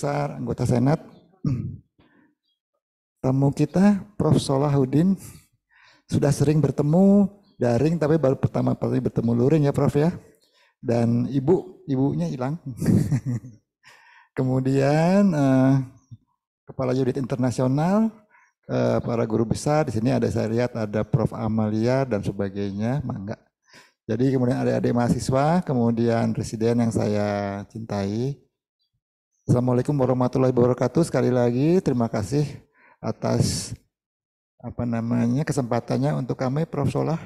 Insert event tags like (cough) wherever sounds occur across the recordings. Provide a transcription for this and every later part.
besar anggota Senat. (clears throat) Tamu kita Prof. Solahuddin sudah sering bertemu daring tapi baru pertama kali bertemu luring ya Prof ya. Dan ibu, ibunya hilang. (laughs) Kemudian eh, Kepala Unit Internasional, eh, para guru besar di sini ada saya lihat ada Prof. Amalia dan sebagainya, mangga. Jadi kemudian adik-adik mahasiswa, kemudian presiden yang saya cintai, Assalamualaikum warahmatullahi wabarakatuh. Sekali lagi terima kasih atas apa namanya kesempatannya untuk kami Prof Solah.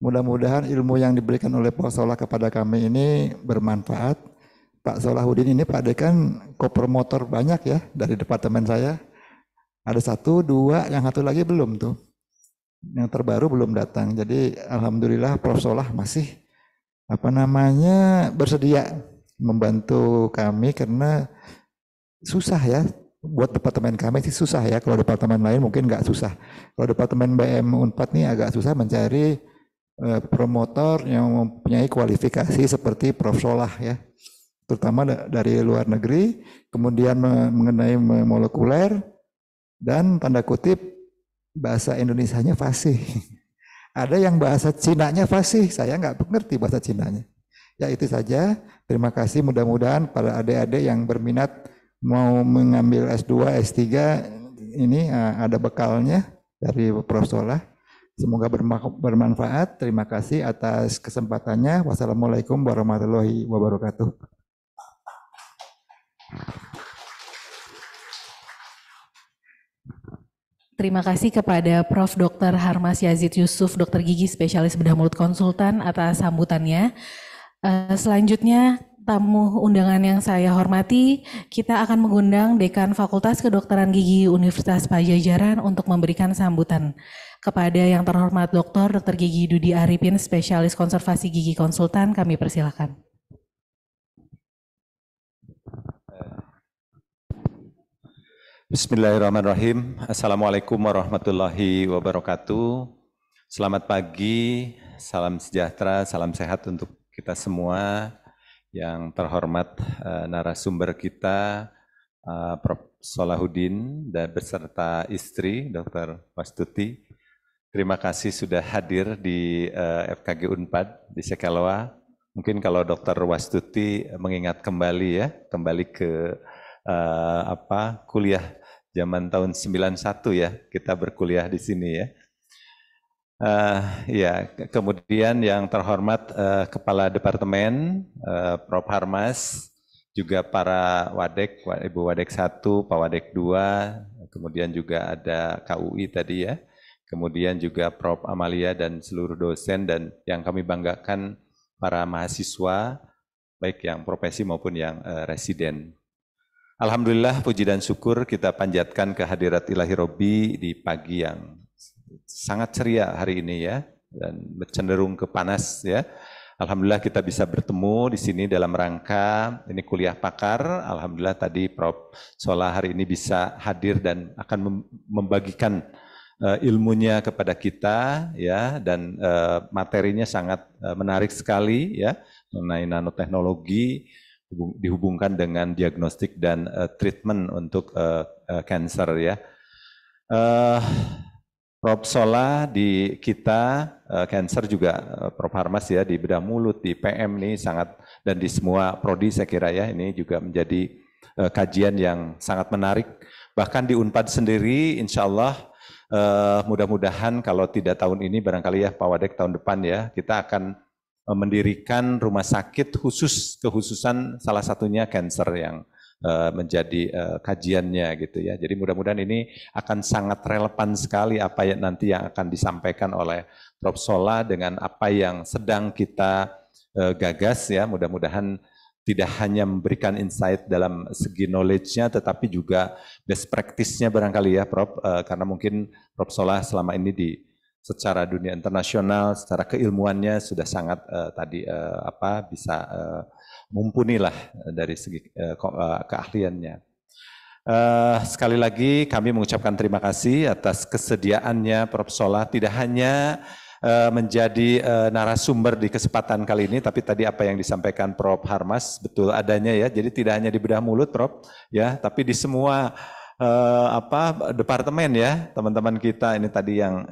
Mudah-mudahan ilmu yang diberikan oleh Prof Solah kepada kami ini bermanfaat. Pak Solahuddin ini Pak Dekan kopromotor banyak ya dari departemen saya. Ada satu, dua, yang satu lagi belum tuh. Yang terbaru belum datang. Jadi alhamdulillah Prof Solah masih apa namanya bersedia membantu kami karena susah ya buat departemen kami sih susah ya kalau departemen lain mungkin nggak susah kalau departemen BM 4 nih agak susah mencari eh, promotor yang mempunyai kualifikasi seperti Prof Solah ya terutama dari luar negeri kemudian mengenai molekuler dan tanda kutip bahasa Indonesia-nya fasih (laughs) ada yang bahasa Cina-nya fasih saya nggak mengerti bahasa Cina-nya Ya itu saja. Terima kasih mudah-mudahan para adik-adik yang berminat mau mengambil S2, S3 ini eh, ada bekalnya dari Prof. Sola. Semoga bermanfaat. Terima kasih atas kesempatannya. Wassalamualaikum warahmatullahi wabarakatuh. Terima kasih kepada Prof. Dr. Harmas Yazid Yusuf, dokter gigi spesialis bedah mulut konsultan atas sambutannya. Eh, selanjutnya tamu undangan yang saya hormati, kita akan mengundang Dekan Fakultas Kedokteran Gigi Universitas Pajajaran untuk memberikan sambutan kepada yang terhormat Dr. Dr. Gigi Dudi Arifin, spesialis konservasi gigi konsultan, kami persilakan. Bismillahirrahmanirrahim. Assalamualaikum warahmatullahi wabarakatuh. Selamat pagi, salam sejahtera, salam sehat untuk kita semua yang terhormat eh, narasumber kita eh, Prof. Solahuddin dan beserta istri Dr. Wastuti. Terima kasih sudah hadir di uh, eh, FKG Unpad di Sekaloa. Mungkin kalau Dr. Wastuti mengingat kembali ya, kembali ke uh, apa kuliah zaman tahun 91 ya, kita berkuliah di sini ya. Uh, ya, kemudian yang terhormat uh, Kepala Departemen uh, Prof. Harmas, juga para wadek, Ibu Wadek 1, Pak Wadek 2, kemudian juga ada KUI tadi ya, kemudian juga Prof. Amalia dan seluruh dosen dan yang kami banggakan para mahasiswa, baik yang profesi maupun yang uh, residen. Alhamdulillah puji dan syukur kita panjatkan kehadirat ilahi Robi di pagi yang sangat ceria hari ini ya dan cenderung ke panas ya. Alhamdulillah kita bisa bertemu di sini dalam rangka ini kuliah pakar. Alhamdulillah tadi Prof. Sola hari ini bisa hadir dan akan membagikan eh, ilmunya kepada kita ya dan eh, materinya sangat eh, menarik sekali ya mengenai nanoteknologi dihubungkan dengan diagnostik dan treatment untuk kanker cancer ya. Prof. Sola di kita, uh, cancer juga, uh, Prof. Harmas ya, di bedah mulut, di PM ini sangat, dan di semua prodi saya kira ya, ini juga menjadi uh, kajian yang sangat menarik. Bahkan di UNPAD sendiri, insya Allah, uh, mudah-mudahan kalau tidak tahun ini, barangkali ya Pak Wadek tahun depan ya, kita akan uh, mendirikan rumah sakit khusus, kehususan salah satunya cancer yang Eh, menjadi eh, kajiannya gitu ya. Jadi mudah-mudahan ini akan sangat relevan sekali apa yang nanti yang akan disampaikan oleh Prof Sola dengan apa yang sedang kita eh, gagas ya. Mudah-mudahan tidak hanya memberikan insight dalam segi knowledge-nya, tetapi juga best practice-nya barangkali ya, Prof. karena mungkin Prof. Sola selama ini di secara dunia internasional, secara keilmuannya sudah sangat uh, tadi uh, apa bisa uh, mumpunilah eh, dari segi eh, eh, keahliannya. sekali lagi kami mengucapkan terima kasih atas kesediaannya Prof. Sola tidak hanya menjadi narasumber di kesempatan kali ini tapi tadi apa yang disampaikan Prof. Harmas betul adanya ya. Jadi tidak hanya di bedah mulut Prof ya, tapi di semua apa departemen ya teman-teman kita ini tadi yang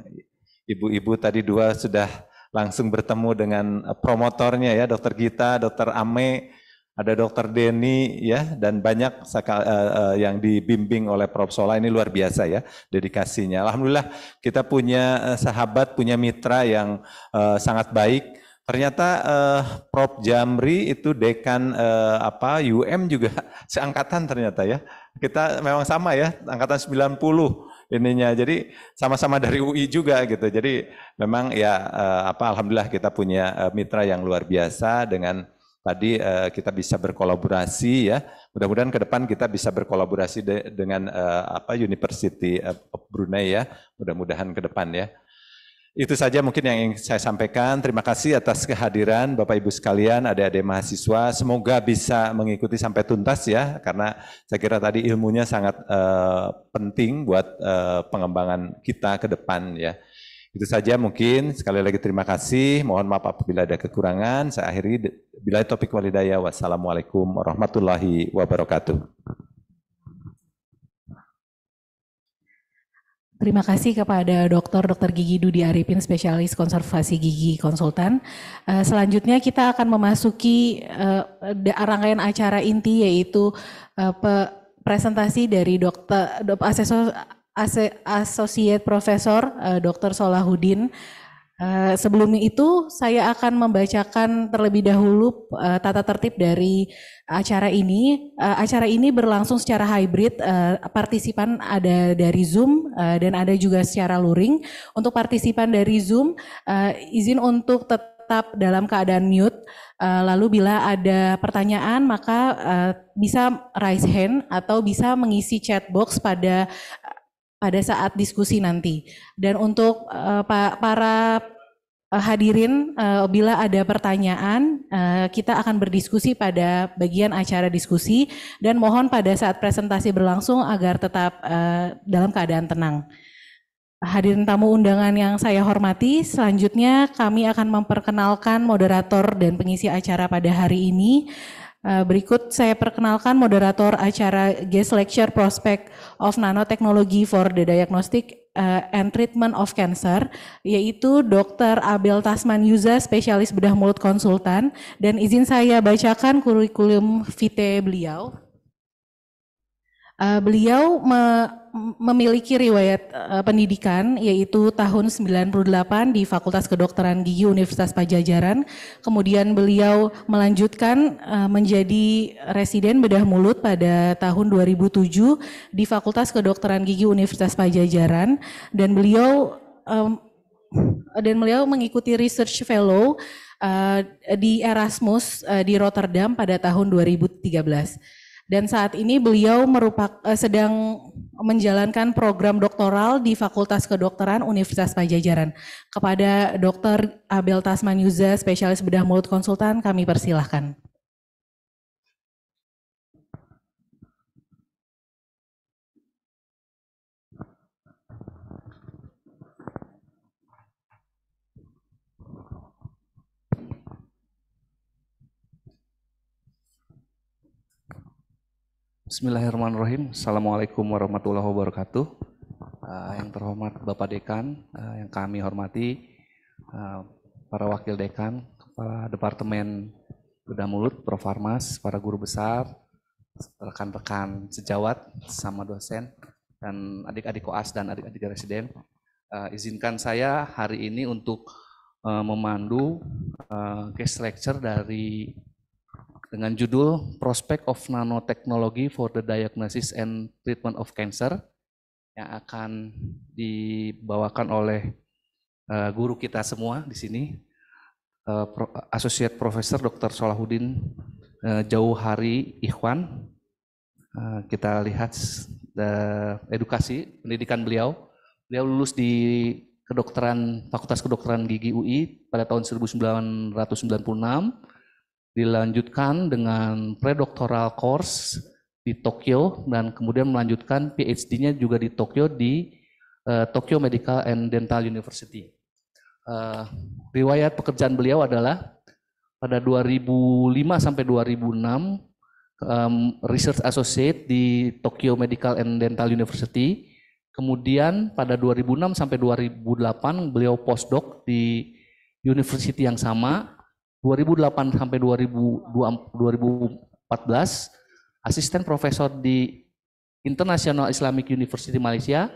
ibu-ibu tadi dua sudah langsung bertemu dengan eh, promotornya ya, Dokter Gita, Dokter Ame, ada Dokter Denny ya, dan banyak eh, eh, yang dibimbing oleh Prof Sola ini luar biasa ya dedikasinya. Alhamdulillah kita punya sahabat, punya mitra yang sangat baik. Ternyata eh, Prof Jamri itu dekan eh, apa UM juga (laughs) seangkatan ternyata ya. Kita memang sama ya, angkatan 90 ininya. Jadi sama-sama dari UI juga gitu. Jadi memang ya eh, apa alhamdulillah kita punya eh, mitra yang luar biasa dengan tadi eh, kita bisa berkolaborasi ya. Mudah-mudahan ke depan kita bisa berkolaborasi dengan eh, apa University of Brunei ya. Mudah-mudahan ke depan ya. Itu saja mungkin yang ingin saya sampaikan. Terima kasih atas kehadiran Bapak Ibu sekalian, adik-adik mahasiswa. Semoga bisa mengikuti sampai tuntas ya, karena saya kira tadi ilmunya sangat uh, penting buat uh, pengembangan kita ke depan ya. Itu saja mungkin. Sekali lagi terima kasih. Mohon maaf apabila ada kekurangan. Saya akhiri. Bila topik walidaya. Wassalamualaikum warahmatullahi wabarakatuh. Terima kasih kepada Dokter Dokter Gigi Dudi Arifin, spesialis konservasi gigi konsultan. Eh, selanjutnya kita akan memasuki eh, rangkaian acara inti yaitu eh, presentasi dari dokter asesor Associate Profesor uh, Dr. Solahuddin Eh, Sebelumnya itu saya akan membacakan terlebih dahulu uh, tata tertib dari acara ini. Uh, acara ini berlangsung secara hybrid, uh, partisipan ada dari Zoom uh, dan ada juga secara luring. Untuk partisipan dari Zoom, uh, izin untuk tetap dalam keadaan mute. lalu bila ada pertanyaan maka bisa raise hand atau bisa mengisi chat box pada pada saat diskusi nanti. Dan untuk uh, para eh, hadirin, uh, bila ada pertanyaan, uh, kita akan berdiskusi pada bagian acara diskusi dan mohon pada saat presentasi berlangsung agar tetap uh, dalam keadaan tenang. Hadirin tamu undangan yang saya hormati, selanjutnya kami akan memperkenalkan moderator dan pengisi acara pada hari ini. Eh, berikut saya perkenalkan moderator acara guest lecture prospect of nanotechnology for the diagnostic eh, and treatment of cancer yaitu Dr. Abel Tasman Yuza spesialis bedah mulut konsultan dan izin saya bacakan kurikulum vitae beliau. Eh, beliau memiliki riwayat eh, pendidikan yaitu tahun 98 di Fakultas Kedokteran Gigi Universitas Pajajaran. Kemudian beliau melanjutkan eh, menjadi residen bedah mulut pada tahun 2007 di Fakultas Kedokteran Gigi Universitas Pajajaran dan beliau dan beliau mengikuti research fellow eh, di Erasmus di Rotterdam pada tahun 2013. Dan saat ini beliau merupakan eh, sedang menjalankan program doktoral di Fakultas Kedokteran Universitas Pajajaran. Kepada Dr. Abel Tasman Yuza, spesialis bedah mulut konsultan, kami persilahkan. Bismillahirrahmanirrahim. Assalamualaikum warahmatullahi wabarakatuh. Eh, yang terhormat Bapak Dekan, eh, yang kami hormati, eh, para Wakil Dekan, Kepala Departemen Bedah Mulut, Prof. Farmas, para guru besar, rekan-rekan sejawat, sama dosen, dan adik-adik koas dan adik-adik residen. izinkan saya hari ini untuk memandu guest lecture dari dengan judul Prospect of Nanotechnology for the Diagnosis and Treatment of Cancer yang akan dibawakan oleh eh, guru kita semua di sini eh, Associate Professor Dr. Solahuddin eh, Jauhari Ikhwan. kita lihat edukasi pendidikan beliau. Beliau lulus di kedokteran Fakultas Kedokteran Gigi UI pada tahun 1996 dilanjutkan dengan predoktoral course di Tokyo dan kemudian melanjutkan PhD-nya juga di Tokyo di uh, Tokyo Medical and Dental University. Uh, riwayat pekerjaan beliau adalah pada 2005 sampai 2006 um, research associate di Tokyo Medical and Dental University. Kemudian pada 2006 sampai 2008 beliau postdoc di university yang sama 2008 sampai 2014 asisten profesor di International Islamic University Malaysia,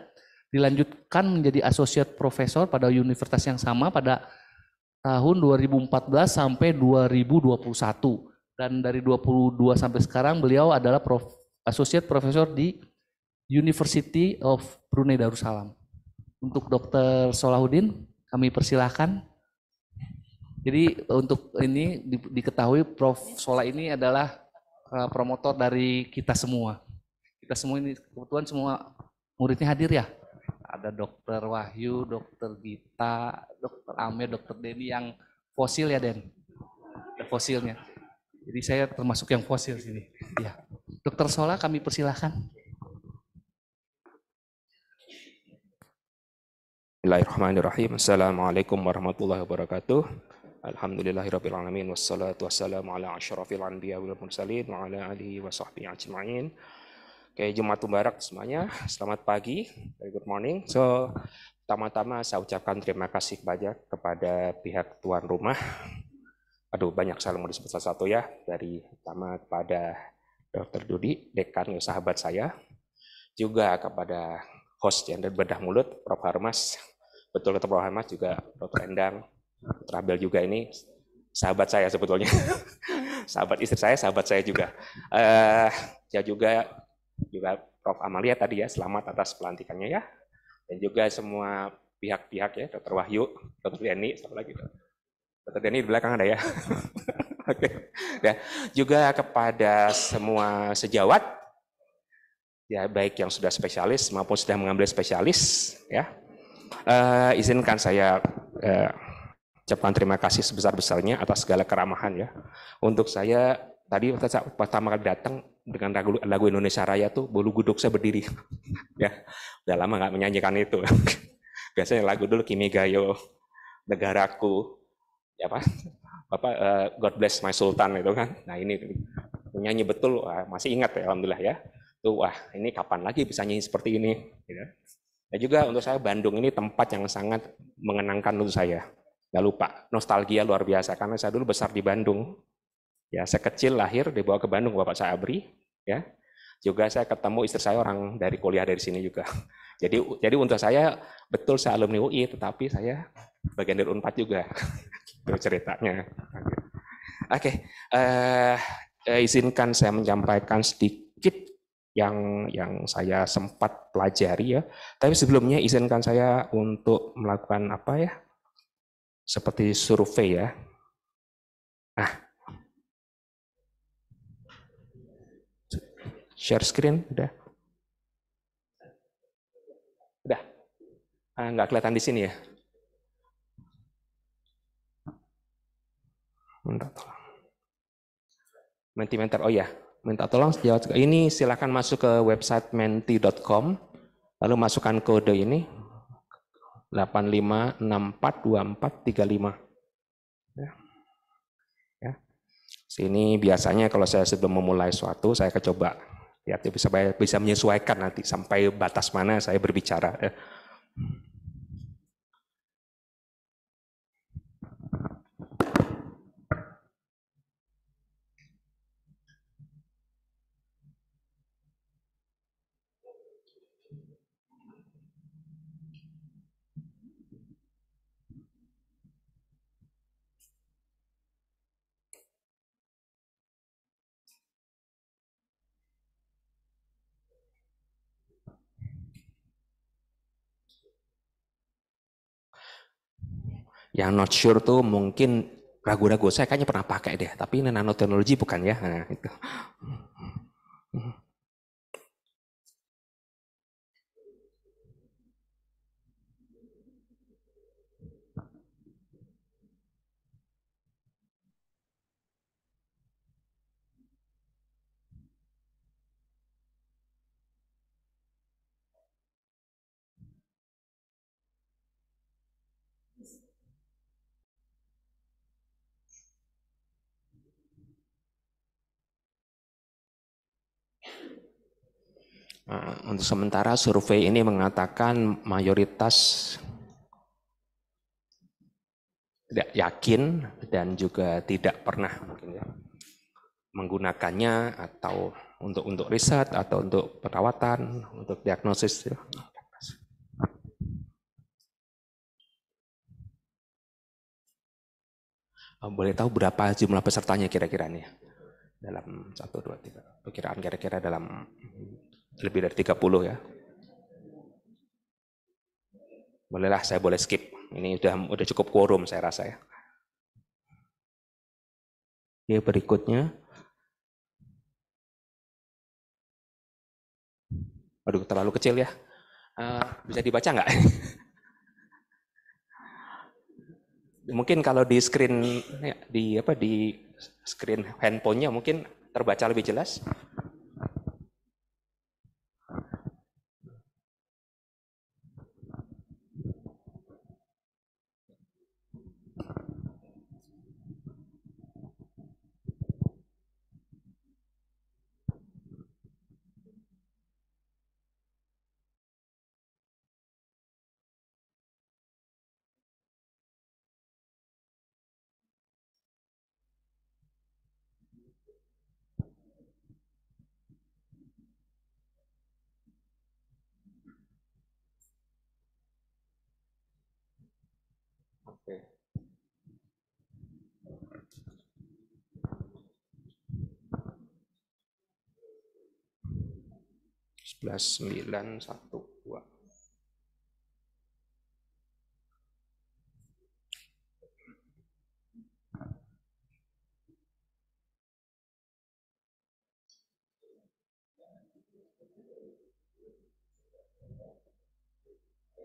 dilanjutkan menjadi associate profesor pada universitas yang sama pada tahun 2014 sampai 2021. Dan dari 22 sampai sekarang beliau adalah prof, associate profesor di University of Brunei Darussalam. Untuk Dr. Solahuddin, kami persilahkan jadi untuk ini diketahui Prof Sola ini adalah eh, promotor dari kita semua. Kita semua ini kebetulan semua muridnya hadir ya. Ada Dokter Wahyu, Dokter Gita, Dokter Amir, Dokter Denny yang fosil ya Den. Ada fosilnya. Jadi saya termasuk yang fosil sini. Ya. Dokter Sola kami persilahkan. Bismillahirrahmanirrahim. Assalamualaikum warahmatullahi wabarakatuh. Alhamdulillahirabbil wassalatu wassalamu ala asyarafil anbiya wal mursalin wa ala alihi wa sahbihi ajmain. Oke, Jumat Mubarak semuanya. Selamat pagi. Very good morning. So, pertama-tama saya ucapkan terima kasih banyak kepada pihak tuan rumah. Aduh, banyak saya mau disebut salah satu ya. Dari pertama kepada Dr. Dudi, dekan sahabat saya. Juga kepada host yang bedah mulut, Prof. Harmas. Betul, Prof. Harmas juga Dr. Endang, Rabel juga ini sahabat saya sebetulnya. (laughs) sahabat istri saya, sahabat saya juga. Eh, ya juga juga Prof Amalia tadi ya, selamat atas pelantikannya ya. Dan juga semua pihak-pihak ya, Dokter Wahyu, Dokter Denny, satu lagi? Dr. Denny di belakang ada ya. (laughs) Oke. Ya, juga kepada semua sejawat ya baik yang sudah spesialis maupun sudah mengambil spesialis ya. Uh, izinkan saya uh, ucapkan terima kasih sebesar-besarnya atas segala keramahan ya. Untuk saya tadi pertama kali datang dengan lagu, lagu Indonesia Raya tuh bulu guduk saya berdiri. (laughs) ya, udah lama nggak menyanyikan itu. (laughs) Biasanya lagu dulu Kimi Gayo, Negaraku, ya apa? apa uh, God bless my sultan itu kan. Nah, ini menyanyi betul wah, masih ingat ya alhamdulillah ya. Tuh wah, ini kapan lagi bisa nyanyi seperti ini gitu. Dan juga untuk saya Bandung ini tempat yang sangat mengenangkan untuk saya nggak lupa nostalgia luar biasa karena saya dulu besar di Bandung ya saya kecil lahir dibawa ke Bandung bapak saya Abri ya juga saya ketemu istri saya orang dari kuliah dari sini juga (laughs) jadi jadi untuk saya betul saya alumni UI tetapi saya bagian dari Unpad juga (laughs) itu ceritanya oke okay. uh, eh, eh, izinkan saya menyampaikan sedikit yang yang saya sempat pelajari ya. Tapi sebelumnya izinkan saya untuk melakukan apa ya? seperti survei ya. Nah, Share screen udah. Udah. Ah, nggak kelihatan di sini ya. Minta tolong. Mentimeter. Oh ya, minta tolong Sejauh ini silakan masuk ke website menti.com lalu masukkan kode ini 85 64 35. Ya. ya. Sini biasanya kalau saya sebelum memulai suatu saya akan coba lihat ya, bisa bisa menyesuaikan nanti sampai batas mana saya berbicara. Ya. Yang not sure tuh mungkin ragu-ragu. Saya kayaknya pernah pakai deh, tapi ini nanoteknologi bukan ya. Nah, itu. Nah, untuk sementara survei ini mengatakan mayoritas tidak yakin dan juga tidak pernah ya, menggunakannya atau untuk untuk riset atau untuk perawatan, untuk diagnosis. Ya. Ah, boleh tahu berapa jumlah pesertanya kira-kira nih? Dalam satu dua tiga perkiraan kira-kira dalam lebih dari 30 ya. Bolehlah saya boleh skip. Ini sudah sudah cukup quorum saya rasa ya. Oke, berikutnya. Aduh, terlalu kecil ya. Eh, bisa dibaca nggak? (laughs) mungkin kalau di screen ya, di apa di screen handphonenya mungkin terbaca lebih jelas.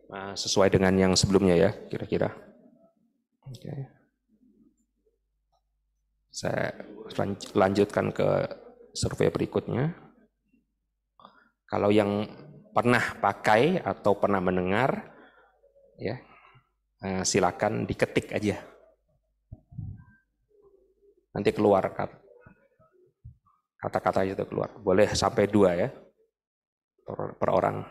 Nah, sesuai dengan yang sebelumnya ya, kira-kira. Oke. Saya lanjutkan ke survei berikutnya. Kalau yang pernah pakai atau pernah mendengar, ya eh, silakan diketik aja. Nanti keluar kata-kata itu keluar. Boleh sampai dua ya per, per orang.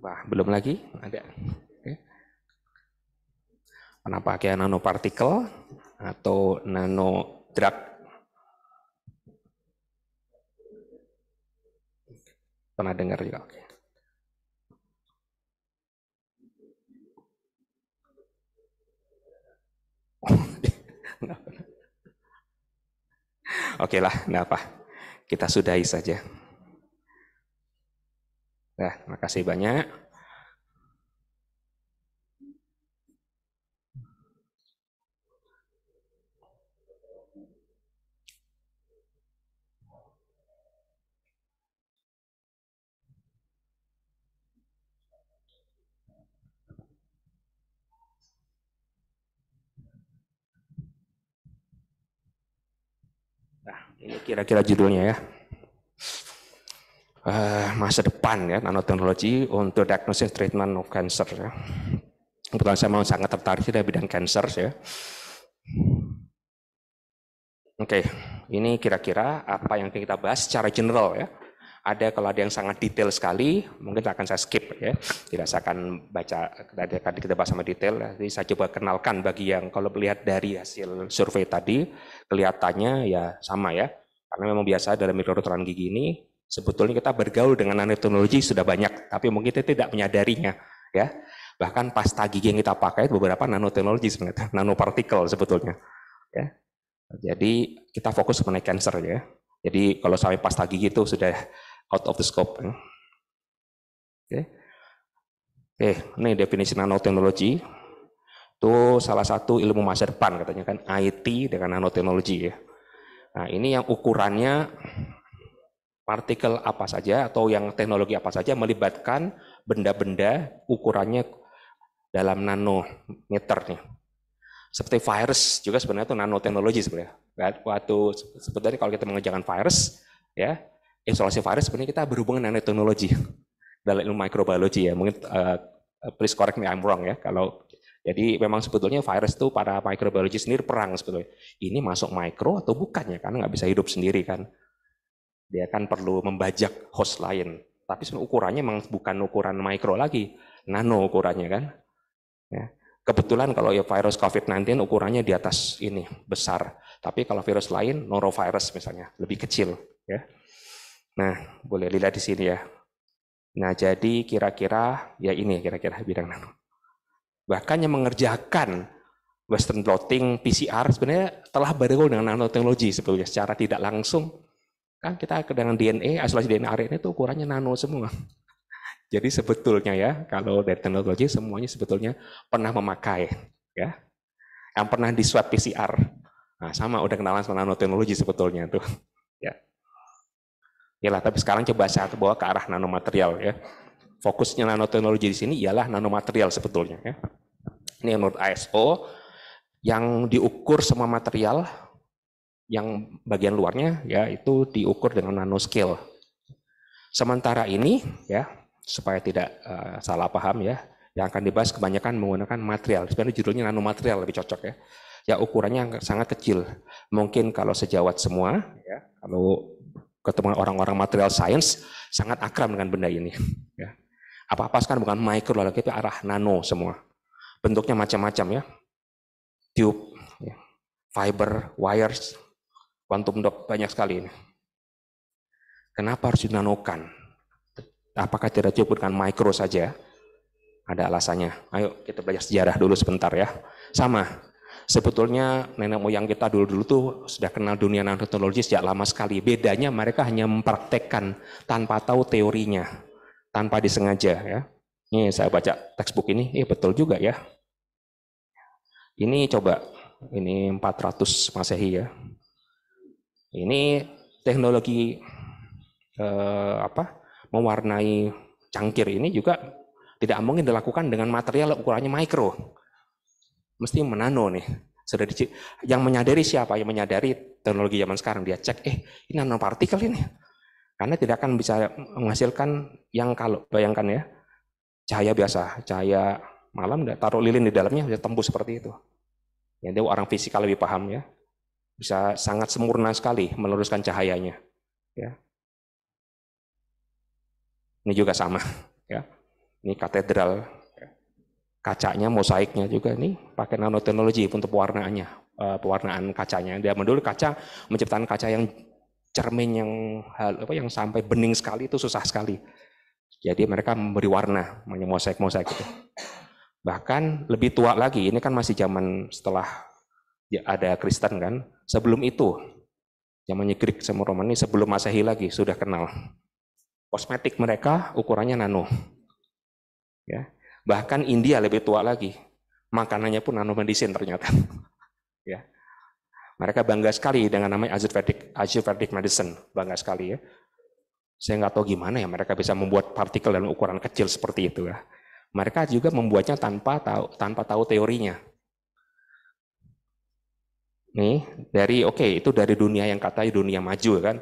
Wah, belum lagi? Ada. Kenapa pakai nanopartikel atau nano drug? Pernah dengar juga. Oke. (laughs) Oke lah, nggak apa. Kita sudahi saja ya terima kasih banyak. Nah, ini kira-kira judulnya ya uh, masa depan ya nanoteknologi untuk diagnosis treatment of cancer ya. Kebetulan saya mau sangat tertarik dari bidang cancer ya. Oke, okay. ini kira-kira apa yang kita bahas secara general ya. Ada kalau ada yang sangat detail sekali, mungkin akan saya skip ya. Tidak saya akan baca, tadi akan kita bahas sama detail. Ya. Jadi saya coba kenalkan bagi yang kalau melihat dari hasil survei tadi, kelihatannya ya sama ya. Karena memang biasa dalam mikrodotoran gigi ini, Sebetulnya kita bergaul dengan nanoteknologi sudah banyak, tapi mungkin kita tidak menyadarinya, ya. Bahkan pasta gigi yang kita pakai itu beberapa nanoteknologi sebenarnya, (laughs) nanopartikel sebetulnya, ya. Jadi kita fokus mengenai cancer ya. Jadi kalau sampai pasta gigi itu sudah out of the scope. Ya. Oke. Oke, ini definisi nanoteknologi. Itu salah satu ilmu masa depan katanya kan IT dengan nanoteknologi ya. Nah, ini yang ukurannya partikel apa saja atau yang teknologi apa saja melibatkan benda-benda ukurannya dalam nanometer nih. Seperti virus juga sebenarnya itu nanoteknologi sebenarnya. Nah, waktu sebetulnya kalau kita mengerjakan virus, ya isolasi virus sebenarnya kita berhubungan dengan nanoteknologi dalam ilmu mikrobiologi ya. Mungkin uh, please correct me I'm wrong ya kalau jadi memang sebetulnya virus itu para mikrobiologi sendiri perang sebetulnya. Ini masuk mikro atau bukan ya? Karena nggak bisa hidup sendiri kan dia kan perlu membajak host lain. Tapi ukurannya memang bukan ukuran mikro lagi, nano ukurannya kan. Ya. Kebetulan kalau ya virus COVID-19 ukurannya di atas ini besar, tapi kalau virus lain norovirus misalnya lebih kecil. Ya. Nah, boleh lihat di sini ya. Nah, jadi kira-kira ya ini kira-kira bidang nano. Bahkan yang mengerjakan Western blotting PCR sebenarnya telah bergaul dengan nanoteknologi sebetulnya secara tidak langsung Kan kita dengan DNA, isolasi DNA RNA itu ukurannya nano semua. (laughs) Jadi sebetulnya ya, kalau dari teknologi semuanya sebetulnya pernah memakai ya. Yang pernah di swab PCR. Nah, sama udah kenalan sama nanoteknologi sebetulnya tuh. (laughs) Ya. Yalah, tapi sekarang coba saya bawa ke arah nanomaterial ya. Fokusnya nanoteknologi di sini ialah nanomaterial sebetulnya ya. Ini menurut ISO yang diukur semua material yang bagian luarnya ya itu diukur dengan nanoscale. Sementara ini ya supaya tidak uh, salah paham ya yang akan dibahas kebanyakan menggunakan material. Sebenarnya judulnya nano material lebih cocok ya. Ya ukurannya sangat kecil. Mungkin kalau sejawat semua ya kalau ketemu orang-orang material science sangat akrab dengan benda ini ya. Apa-apa sekarang bukan micro lalu tapi arah nano semua. Bentuknya macam-macam ya. Tube, ya. fiber, wires, kuantum dot banyak sekali ini. Kenapa harus dinanokan? Apakah tidak cukup dengan mikro saja? Ada alasannya. Ayo kita belajar sejarah dulu sebentar ya. Sama, sebetulnya nenek moyang kita dulu-dulu tuh sudah kenal dunia nanoteknologi sejak lama sekali. Bedanya mereka hanya mempraktekkan tanpa tahu teorinya, tanpa disengaja ya. Ini saya baca textbook ini, eh betul juga ya. Ini coba, ini 400 Masehi ya. Ini teknologi eh, apa mewarnai cangkir ini juga tidak mungkin dilakukan dengan material ukurannya mikro. Mesti menano nih. Sudah di, yang menyadari siapa? Yang menyadari teknologi zaman sekarang dia cek, eh ini nanopartikel ini. Karena tidak akan bisa menghasilkan yang kalau bayangkan ya cahaya biasa, cahaya malam taruh lilin di dalamnya bisa tembus seperti itu. Ya, dia orang fisika lebih paham ya bisa sangat sempurna sekali meluruskan cahayanya. Ya. Ini juga sama. Ya. Ini katedral, ya. kacanya, mosaiknya juga nih pakai nanoteknologi untuk pewarnaannya, eh, pewarnaan kacanya. Dia dulu kaca menciptakan kaca yang cermin yang apa yang sampai bening sekali itu susah sekali. Jadi mereka memberi warna, mosaik-mosaik itu. Bahkan lebih tua lagi, ini kan masih zaman setelah ya, ada Kristen kan, Sebelum itu, zamannya Greek sama Romani sebelum Masehi lagi sudah kenal. Kosmetik mereka ukurannya nano. Ya. Bahkan India lebih tua lagi. Makanannya pun nano medicine ternyata. (laughs) ya. Mereka bangga sekali dengan namanya Ayurvedic, Ayurvedic medicine, bangga sekali ya. Saya nggak tahu gimana ya mereka bisa membuat partikel dalam ukuran kecil seperti itu ya. Mereka juga membuatnya tanpa tahu tanpa tahu teorinya. Nih, dari oke okay, itu dari dunia yang katanya dunia maju kan,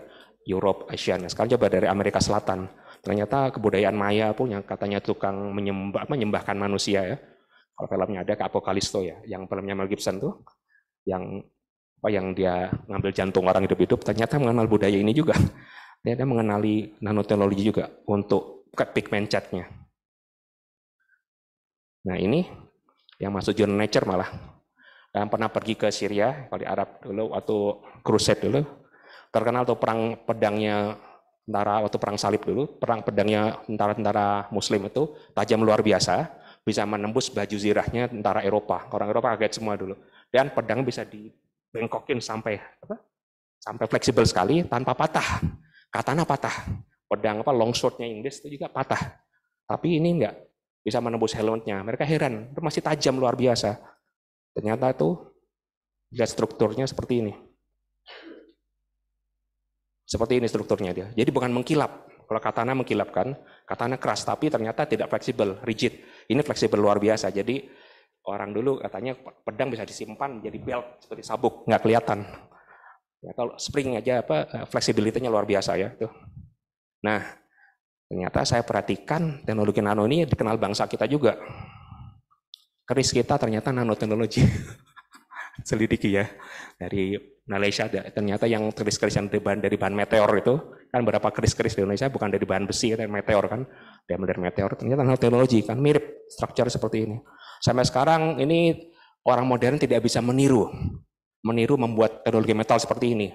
Europe, Asia. Nah, sekarang coba dari Amerika Selatan. Ternyata kebudayaan Maya pun yang katanya tukang menyembah menyembahkan manusia ya. Kalau filmnya ada ke Apokalisto ya, yang filmnya Mel Gibson tuh yang apa yang dia ngambil jantung orang hidup-hidup ternyata mengenal budaya ini juga. (laughs) Ternyata mengenali nanoteknologi juga untuk pigment catnya. Nah ini yang masuk jurnal Nature malah yang eh, pernah pergi ke Syria, kalau Arab dulu, atau crusade dulu, terkenal tuh perang pedangnya tentara waktu perang salib dulu, perang pedangnya tentara-tentara Muslim itu tajam luar biasa, bisa menembus baju zirahnya tentara Eropa. Orang Eropa kaget semua dulu. Dan pedang bisa dibengkokin sampai apa? Sampai fleksibel sekali tanpa patah. Katana patah. Pedang apa longswordnya Inggris itu juga patah. Tapi ini enggak bisa menembus helmetnya, Mereka heran, itu masih tajam luar biasa. Ternyata itu lihat strukturnya seperti ini. Seperti ini strukturnya dia. Jadi bukan mengkilap. Kalau katana mengkilap kan, katana keras tapi ternyata tidak fleksibel, rigid. Ini fleksibel luar biasa. Jadi orang dulu katanya pedang bisa disimpan jadi belt seperti sabuk, nggak kelihatan. Ya, kalau spring aja apa eh, fleksibilitasnya luar biasa ya tuh. Nah, ternyata saya perhatikan teknologi nano ini dikenal bangsa kita juga keris kita ternyata nanoteknologi. (laughs) Selidiki ya. Dari Malaysia ternyata yang keris yang dari bahan dari bahan meteor itu kan berapa keris-keris di Indonesia bukan dari bahan besi dari meteor kan. dari, dari meteor ternyata nanoteknologi kan mirip struktur seperti ini. Sampai sekarang ini orang modern tidak bisa meniru meniru membuat teknologi metal seperti ini.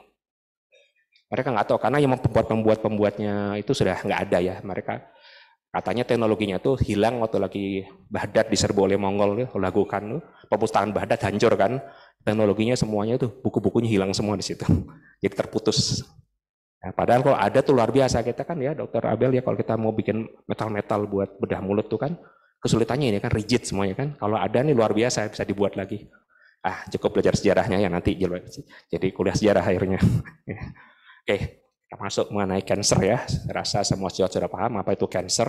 Mereka nggak tahu karena yang membuat pembuat pembuatnya itu sudah nggak ada ya. Mereka Katanya teknologinya tuh hilang waktu lagi Baghdad diserbu oleh Mongol, lakukan perpustakaan Baghdad hancur kan. Teknologinya semuanya tuh buku-bukunya hilang semua di situ. (laughs) Jadi terputus. ya, padahal kalau ada tuh luar biasa kita kan ya Dokter Abel ya kalau kita mau bikin metal-metal buat bedah mulut tuh kan kesulitannya ini kan rigid semuanya kan. Kalau ada nih luar biasa bisa dibuat lagi. Ah cukup belajar sejarahnya ya nanti jadi kuliah sejarah akhirnya. (laughs) Oke. Okay termasuk mengenai cancer ya. Saya rasa semua sudah sudah paham apa itu cancer.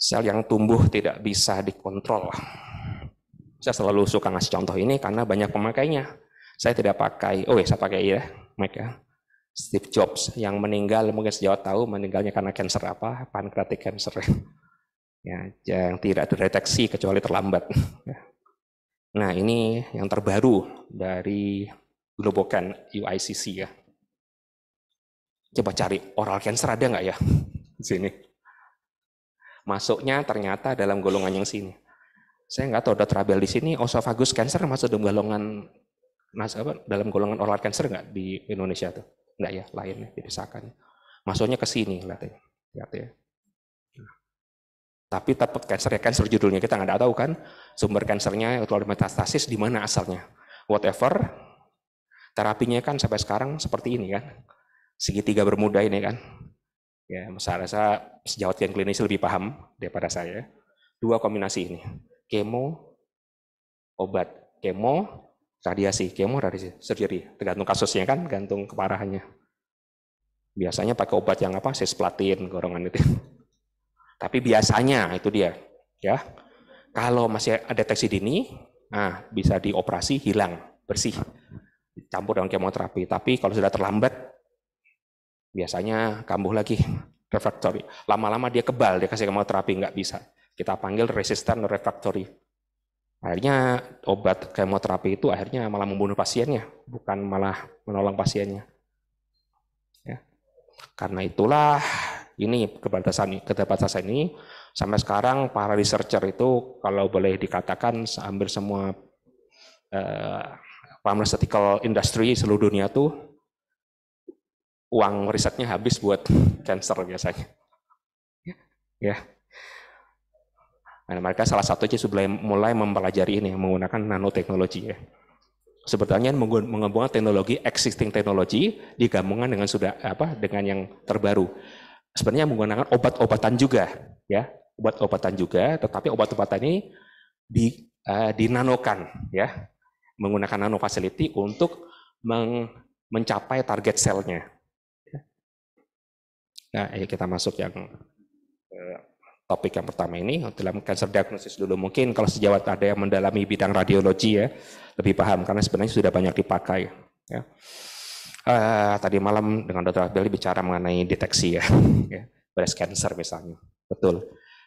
Sel yang tumbuh tidak bisa dikontrol. Saya selalu suka ngasih contoh ini karena banyak pemakainya. Saya tidak pakai, oh ya saya pakai ya, Mike ya. Steve Jobs yang meninggal mungkin sejauh tahu meninggalnya karena cancer apa? Pankreatik cancer. Ya, yang tidak terdeteksi kecuali terlambat. Ya. Nah, ini yang terbaru dari Globocan UICC ya. Coba cari oral cancer ada nggak ya di (laughs) sini? Masuknya ternyata dalam golongan yang sini. Saya nggak tahu ada Abel di sini. osofagus cancer masuk dalam golongan mas apa dalam golongan oral cancer nggak di Indonesia tuh? Nggak ya, lainnya dipisahkan. Masuknya ke sini ya. Lihat ya. Nah. Tapi tetap cancer ya cancer judulnya kita nggak tahu kan sumber cancernya atau metastasis di mana asalnya. Whatever, terapinya kan sampai sekarang seperti ini kan segitiga bermuda ini kan. Ya, saya rasa sejawat yang klinis lebih paham daripada saya. Dua kombinasi ini, kemo, obat, kemo, radiasi, kemo, radiasi, surgery, tergantung kasusnya kan, gantung keparahannya. Biasanya pakai obat yang apa? Sesplatin, gorongan itu. (laughs) Tapi biasanya itu dia, ya. Kalau masih ada deteksi dini, nah bisa dioperasi hilang bersih, campur dengan kemoterapi. Tapi kalau sudah terlambat, biasanya kambuh lagi refractory. Lama-lama dia kebal, dia kasih kemoterapi nggak bisa. Kita panggil resisten refractory. Akhirnya obat kemoterapi itu akhirnya malah membunuh pasiennya, bukan malah menolong pasiennya. Ya. Karena itulah ini keterbatasan keterbatasan ini sampai sekarang para researcher itu kalau boleh dikatakan hampir semua eh, pharmaceutical industry seluruh dunia tuh uang risetnya habis buat cancer biasanya. Ya. Nah, mereka salah satunya sudah mulai mempelajari ini menggunakan nanoteknologi ya. Sebetulnya mengembangkan teknologi existing teknologi digabungkan dengan sudah apa dengan yang terbaru. Sebenarnya menggunakan obat-obatan juga ya, obat-obatan juga, tetapi obat-obatan ini di uh, dinanokan ya, menggunakan nano facility untuk meng, mencapai target selnya Nah, ayo kita masuk yang eh, topik yang pertama ini dalam cancer diagnosis dulu. Mungkin kalau sejawat ada yang mendalami bidang radiologi ya lebih paham karena sebenarnya sudah banyak dipakai. Ya. Uh, tadi malam dengan Dr. Abel bicara mengenai deteksi ya, (laughs) ya breast cancer misalnya. Betul.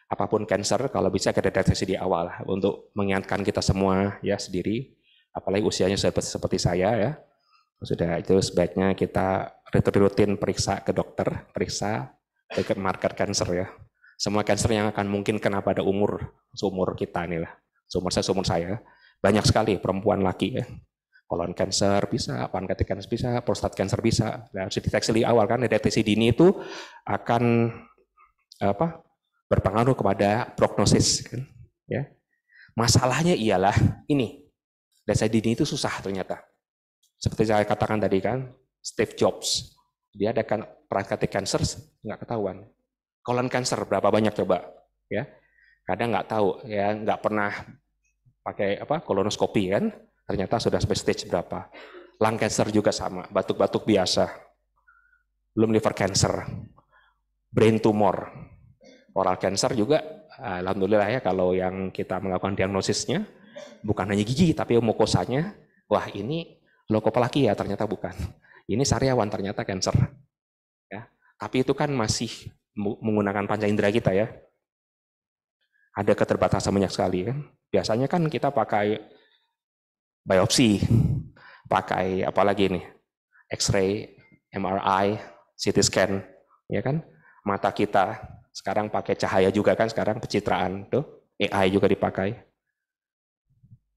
Apapun cancer kalau bisa kita deteksi di awal untuk mengingatkan kita semua ya sendiri apalagi usianya seperti, seperti saya ya. Sudah itu sebaiknya kita rutin periksa ke dokter, periksa dekat market cancer ya. Semua cancer yang akan mungkin kena pada umur, seumur kita nih lah. Seumur saya, seumur saya. Banyak sekali perempuan laki ya. Kolon cancer bisa, pankreatik cancer bisa, prostat cancer bisa. Nah, harus dideteksi di awal kan, deteksi dini itu akan apa berpengaruh kepada prognosis kan, ya. Masalahnya ialah ini, deteksi dini itu susah ternyata. Seperti saya katakan tadi kan, Steve Jobs. Dia ada kan prostate cancer nggak ketahuan. kolon cancer berapa banyak coba? Ya, kadang nggak tahu ya nggak pernah pakai apa kolonoskopi kan ternyata sudah sampai stage berapa lung cancer juga sama batuk-batuk biasa belum liver cancer brain tumor oral cancer juga alhamdulillah ya kalau yang kita melakukan diagnosisnya bukan hanya gigi tapi mukosanya wah ini loko pelaki ya ternyata bukan ini sariawan ternyata cancer. Ya, tapi itu kan masih menggunakan panca indera kita ya. Ada keterbatasan banyak sekali kan. Biasanya kan kita pakai biopsi, pakai apalagi ini, X-ray, MRI, CT scan, ya kan? Mata kita sekarang pakai cahaya juga kan sekarang pencitraan tuh AI juga dipakai.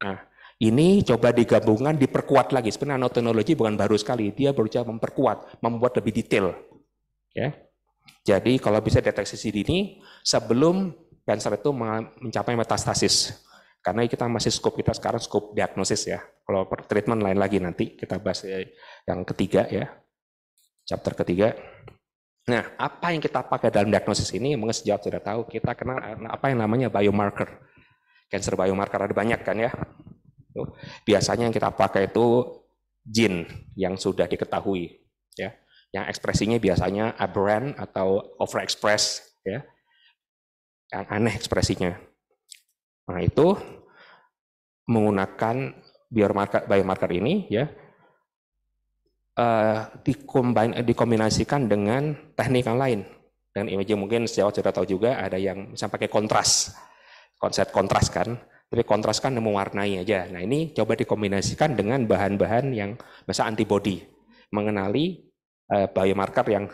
Nah, ini coba digabungkan, diperkuat lagi. Sebenarnya nanoteknologi bukan baru sekali, dia berusaha memperkuat, membuat lebih detail. Ya. Jadi kalau bisa deteksi dini sebelum kanker itu mencapai metastasis. Karena kita masih skop kita sekarang skop diagnosis ya. Kalau per treatment lain lagi nanti kita bahas ya, yang ketiga ya. Chapter ketiga. Nah, apa yang kita pakai dalam diagnosis ini? Mungkin sejauh sudah tahu kita kenal apa yang namanya biomarker. Cancer biomarker ada banyak kan ya. Itu. Biasanya yang kita pakai itu jin yang sudah diketahui, ya. Yang ekspresinya biasanya aberrant atau overexpress, ya. Yang aneh ekspresinya. Nah itu menggunakan biomarker biomarker ini, ya. Uh, dikombinasikan dengan teknik yang lain dan imaging mungkin sejauh sudah tahu juga ada yang misalnya pakai kontras konsep kontras kan tapi kontraskan dan mewarnai aja. Nah ini coba dikombinasikan dengan bahan-bahan yang masa antibody mengenali uh, biomarker yang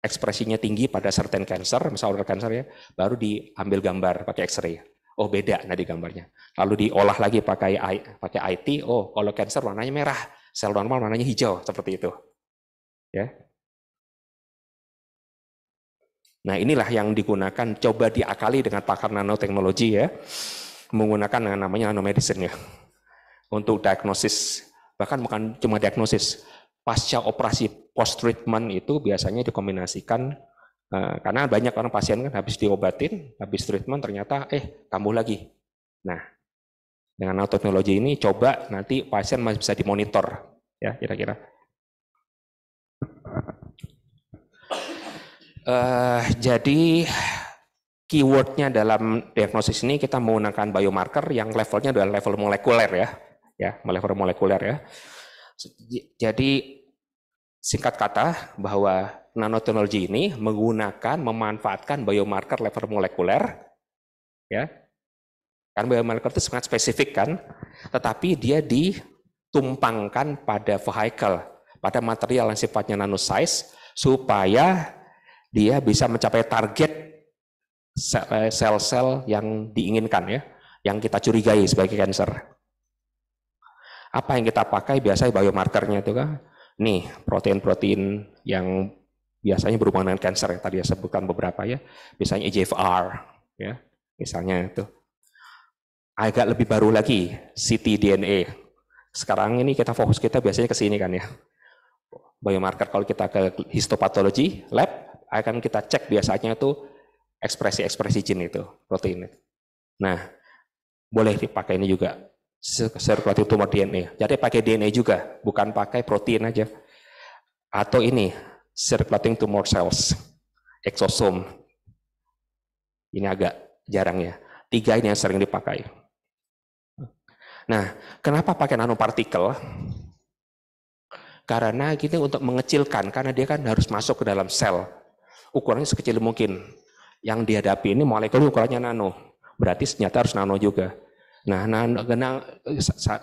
ekspresinya tinggi pada certain cancer, misalnya organ cancer ya, baru diambil gambar pakai X-ray. Oh beda nanti gambarnya. Lalu diolah lagi pakai pakai IT. Oh kalau cancer warnanya merah, sel normal warnanya hijau seperti itu. Ya, Nah inilah yang digunakan, coba diakali dengan pakar nanoteknologi ya menggunakan yang namanya nanomedicine ya untuk diagnosis bahkan bukan cuma diagnosis pasca operasi post treatment itu biasanya dikombinasikan eh, karena banyak orang pasien kan habis diobatin habis treatment ternyata eh kambuh lagi nah dengan nanoteknologi ini coba nanti pasien masih bisa dimonitor ya kira-kira uh, jadi keywordnya dalam diagnosis ini kita menggunakan biomarker yang levelnya adalah level molekuler ya, ya level molekuler ya. Jadi singkat kata bahwa nanoteknologi ini menggunakan memanfaatkan biomarker level molekuler ya. Kan biomarker itu sangat spesifik kan, tetapi dia ditumpangkan pada vehicle, pada material yang sifatnya nano size supaya dia bisa mencapai target Eh, sel-sel yang diinginkan ya, yang kita curigai sebagai kanker. Apa yang kita pakai biasanya biomarkernya itu kan? Nih, protein-protein yang biasanya berhubungan dengan kanker yang tadi saya sebutkan beberapa ya. Misalnya EGFR ya, misalnya itu. Agak lebih baru lagi ctDNA. Sekarang ini kita fokus kita biasanya ke sini kan ya. Biomarker kalau kita ke histopatologi lab akan kita cek biasanya itu ekspresi-ekspresi jin itu, protein itu. Nah, boleh dipakai ini juga, circulating tumor DNA. Jadi pakai DNA juga, bukan pakai protein aja. Atau ini, circulating tumor cells, eksosom. Ini agak jarang ya. Tiga ini yang sering dipakai. Nah, kenapa pakai nanopartikel? Karena kita untuk mengecilkan, karena dia kan harus masuk ke dalam sel. Ukurannya sekecil mungkin yang dihadapi ini molekul ukurannya nano. Berarti senjata harus nano juga. Nah, nano, genang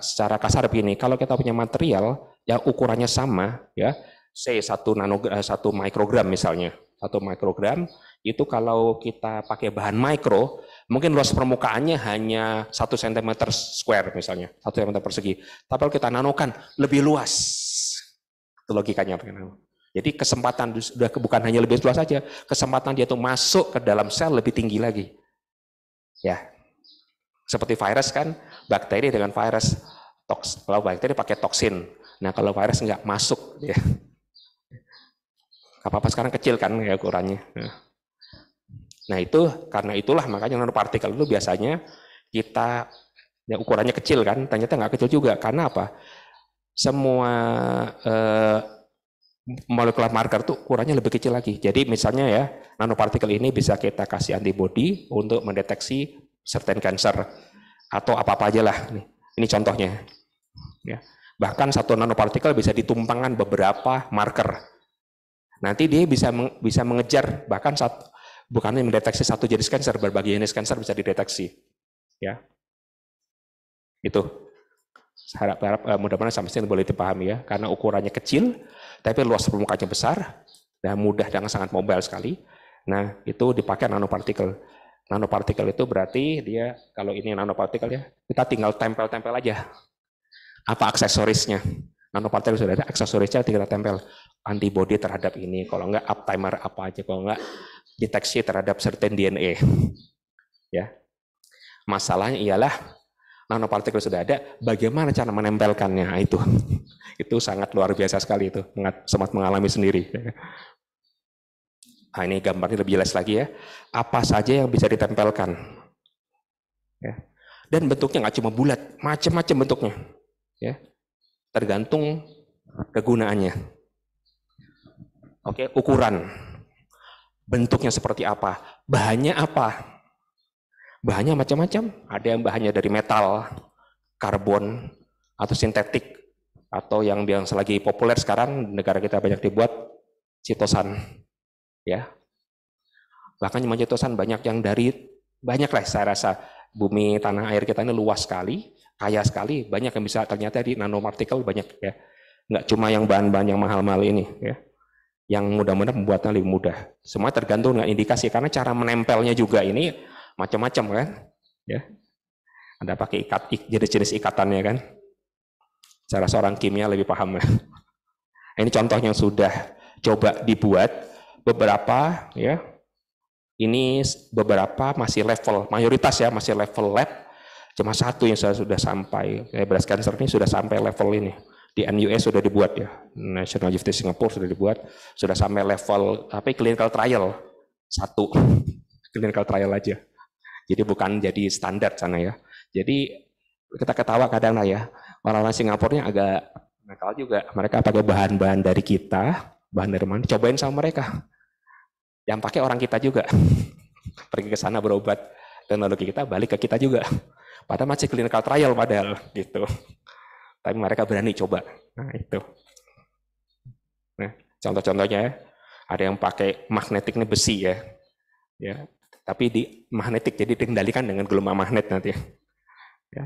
secara kasar begini, kalau kita punya material yang ukurannya sama, ya, say satu nano eh, satu mikrogram misalnya, satu mikrogram itu kalau kita pakai bahan mikro, mungkin luas permukaannya hanya satu sentimeter square misalnya, satu cm persegi. Tapi kalau kita nanokan lebih luas, itu logikanya. Jadi kesempatan sudah bukan hanya lebih luas saja, kesempatan dia tuh masuk ke dalam sel lebih tinggi lagi. Ya. Seperti virus kan, bakteri dengan virus toks, kalau bakteri pakai toksin. Nah, kalau virus nggak masuk ya. Apa-apa sekarang kecil kan ya ukurannya. Nah. nah, itu karena itulah makanya nanopartikel itu biasanya kita ya ukurannya kecil kan, ternyata nggak kecil juga. Karena apa? Semua eh, molekular marker tuh ukurannya lebih kecil lagi. Jadi misalnya ya, nanopartikel ini bisa kita kasih antibodi untuk mendeteksi certain cancer atau apa-apa aja lah. Ini contohnya. Ya. Bahkan satu nanopartikel bisa ditumpangkan beberapa marker. Nanti dia bisa bisa mengejar bahkan satu bukan mendeteksi satu jenis kanker, berbagai jenis kanker bisa dideteksi. Ya. Itu harap, harap eh, mudah-mudahan sampai sini boleh dipahami ya, karena ukurannya kecil, tapi luas permukaannya besar dan mudah dan sangat mobile sekali. Nah, itu dipakai nanopartikel. Nanopartikel itu berarti dia kalau ini nanopartikel ya, kita tinggal tempel-tempel aja. Apa aksesorisnya? Nanopartikel sudah ada, aksesorisnya tinggal tempel. Antibody terhadap ini, kalau enggak timer apa aja, kalau enggak deteksi terhadap certain DNA. Ya. Masalahnya ialah nanopartikel sudah ada, bagaimana cara menempelkannya nah, itu. (laughs) itu sangat luar biasa sekali itu, sempat mengalami sendiri. (laughs) Nah, ini gambarnya lebih jelas lagi ya. Apa saja yang bisa ditempelkan. Ya. Dan bentuknya nggak cuma bulat, macam-macam bentuknya. Ya. Tergantung kegunaannya. Oke, ukuran. Bentuknya seperti apa, bahannya apa, Bahannya macam-macam. Ada yang bahannya dari metal, karbon, atau sintetik, atau yang biasa lagi populer sekarang negara kita banyak dibuat citosan, ya. Bahkan cuma citosan banyak yang dari banyak lah saya rasa bumi tanah air kita ini luas sekali, kaya sekali, banyak yang bisa ternyata di nanomartikel banyak ya. Nggak cuma yang bahan-bahan yang mahal-mahal ini ya yang mudah-mudahan membuatnya lebih mudah. Semua tergantung dengan indikasi karena cara menempelnya juga ini macam-macam kan ya ada pakai ikat jadi jenis ikatannya kan cara seorang kimia lebih paham ya. (laughs) ini contoh yang sudah coba dibuat beberapa ya ini beberapa masih level mayoritas ya masih level lab cuma satu yang saya sudah sampai kayak breast cancer ini sudah sampai level ini di NUS sudah dibuat ya National University Singapore sudah dibuat sudah sampai level apa clinical trial satu (laughs) clinical trial aja jadi bukan jadi standar sana ya. Jadi kita ketawa kadang lah ya. Orang-orang Singapurnya agak nakal juga. Mereka pakai bahan-bahan dari kita, bahan dari mana, cobain sama mereka. Yang pakai orang kita juga. (laughs) Pergi ke sana berobat. Teknologi kita balik ke kita juga. Padahal masih clinical trial padahal gitu. Tapi mereka berani coba. Nah itu. Nah, contoh-contohnya ya. ada yang pakai magnetiknya besi ya. Ya, tapi di magnetik, jadi dikendalikan dengan gelombang magnet nanti. Ya.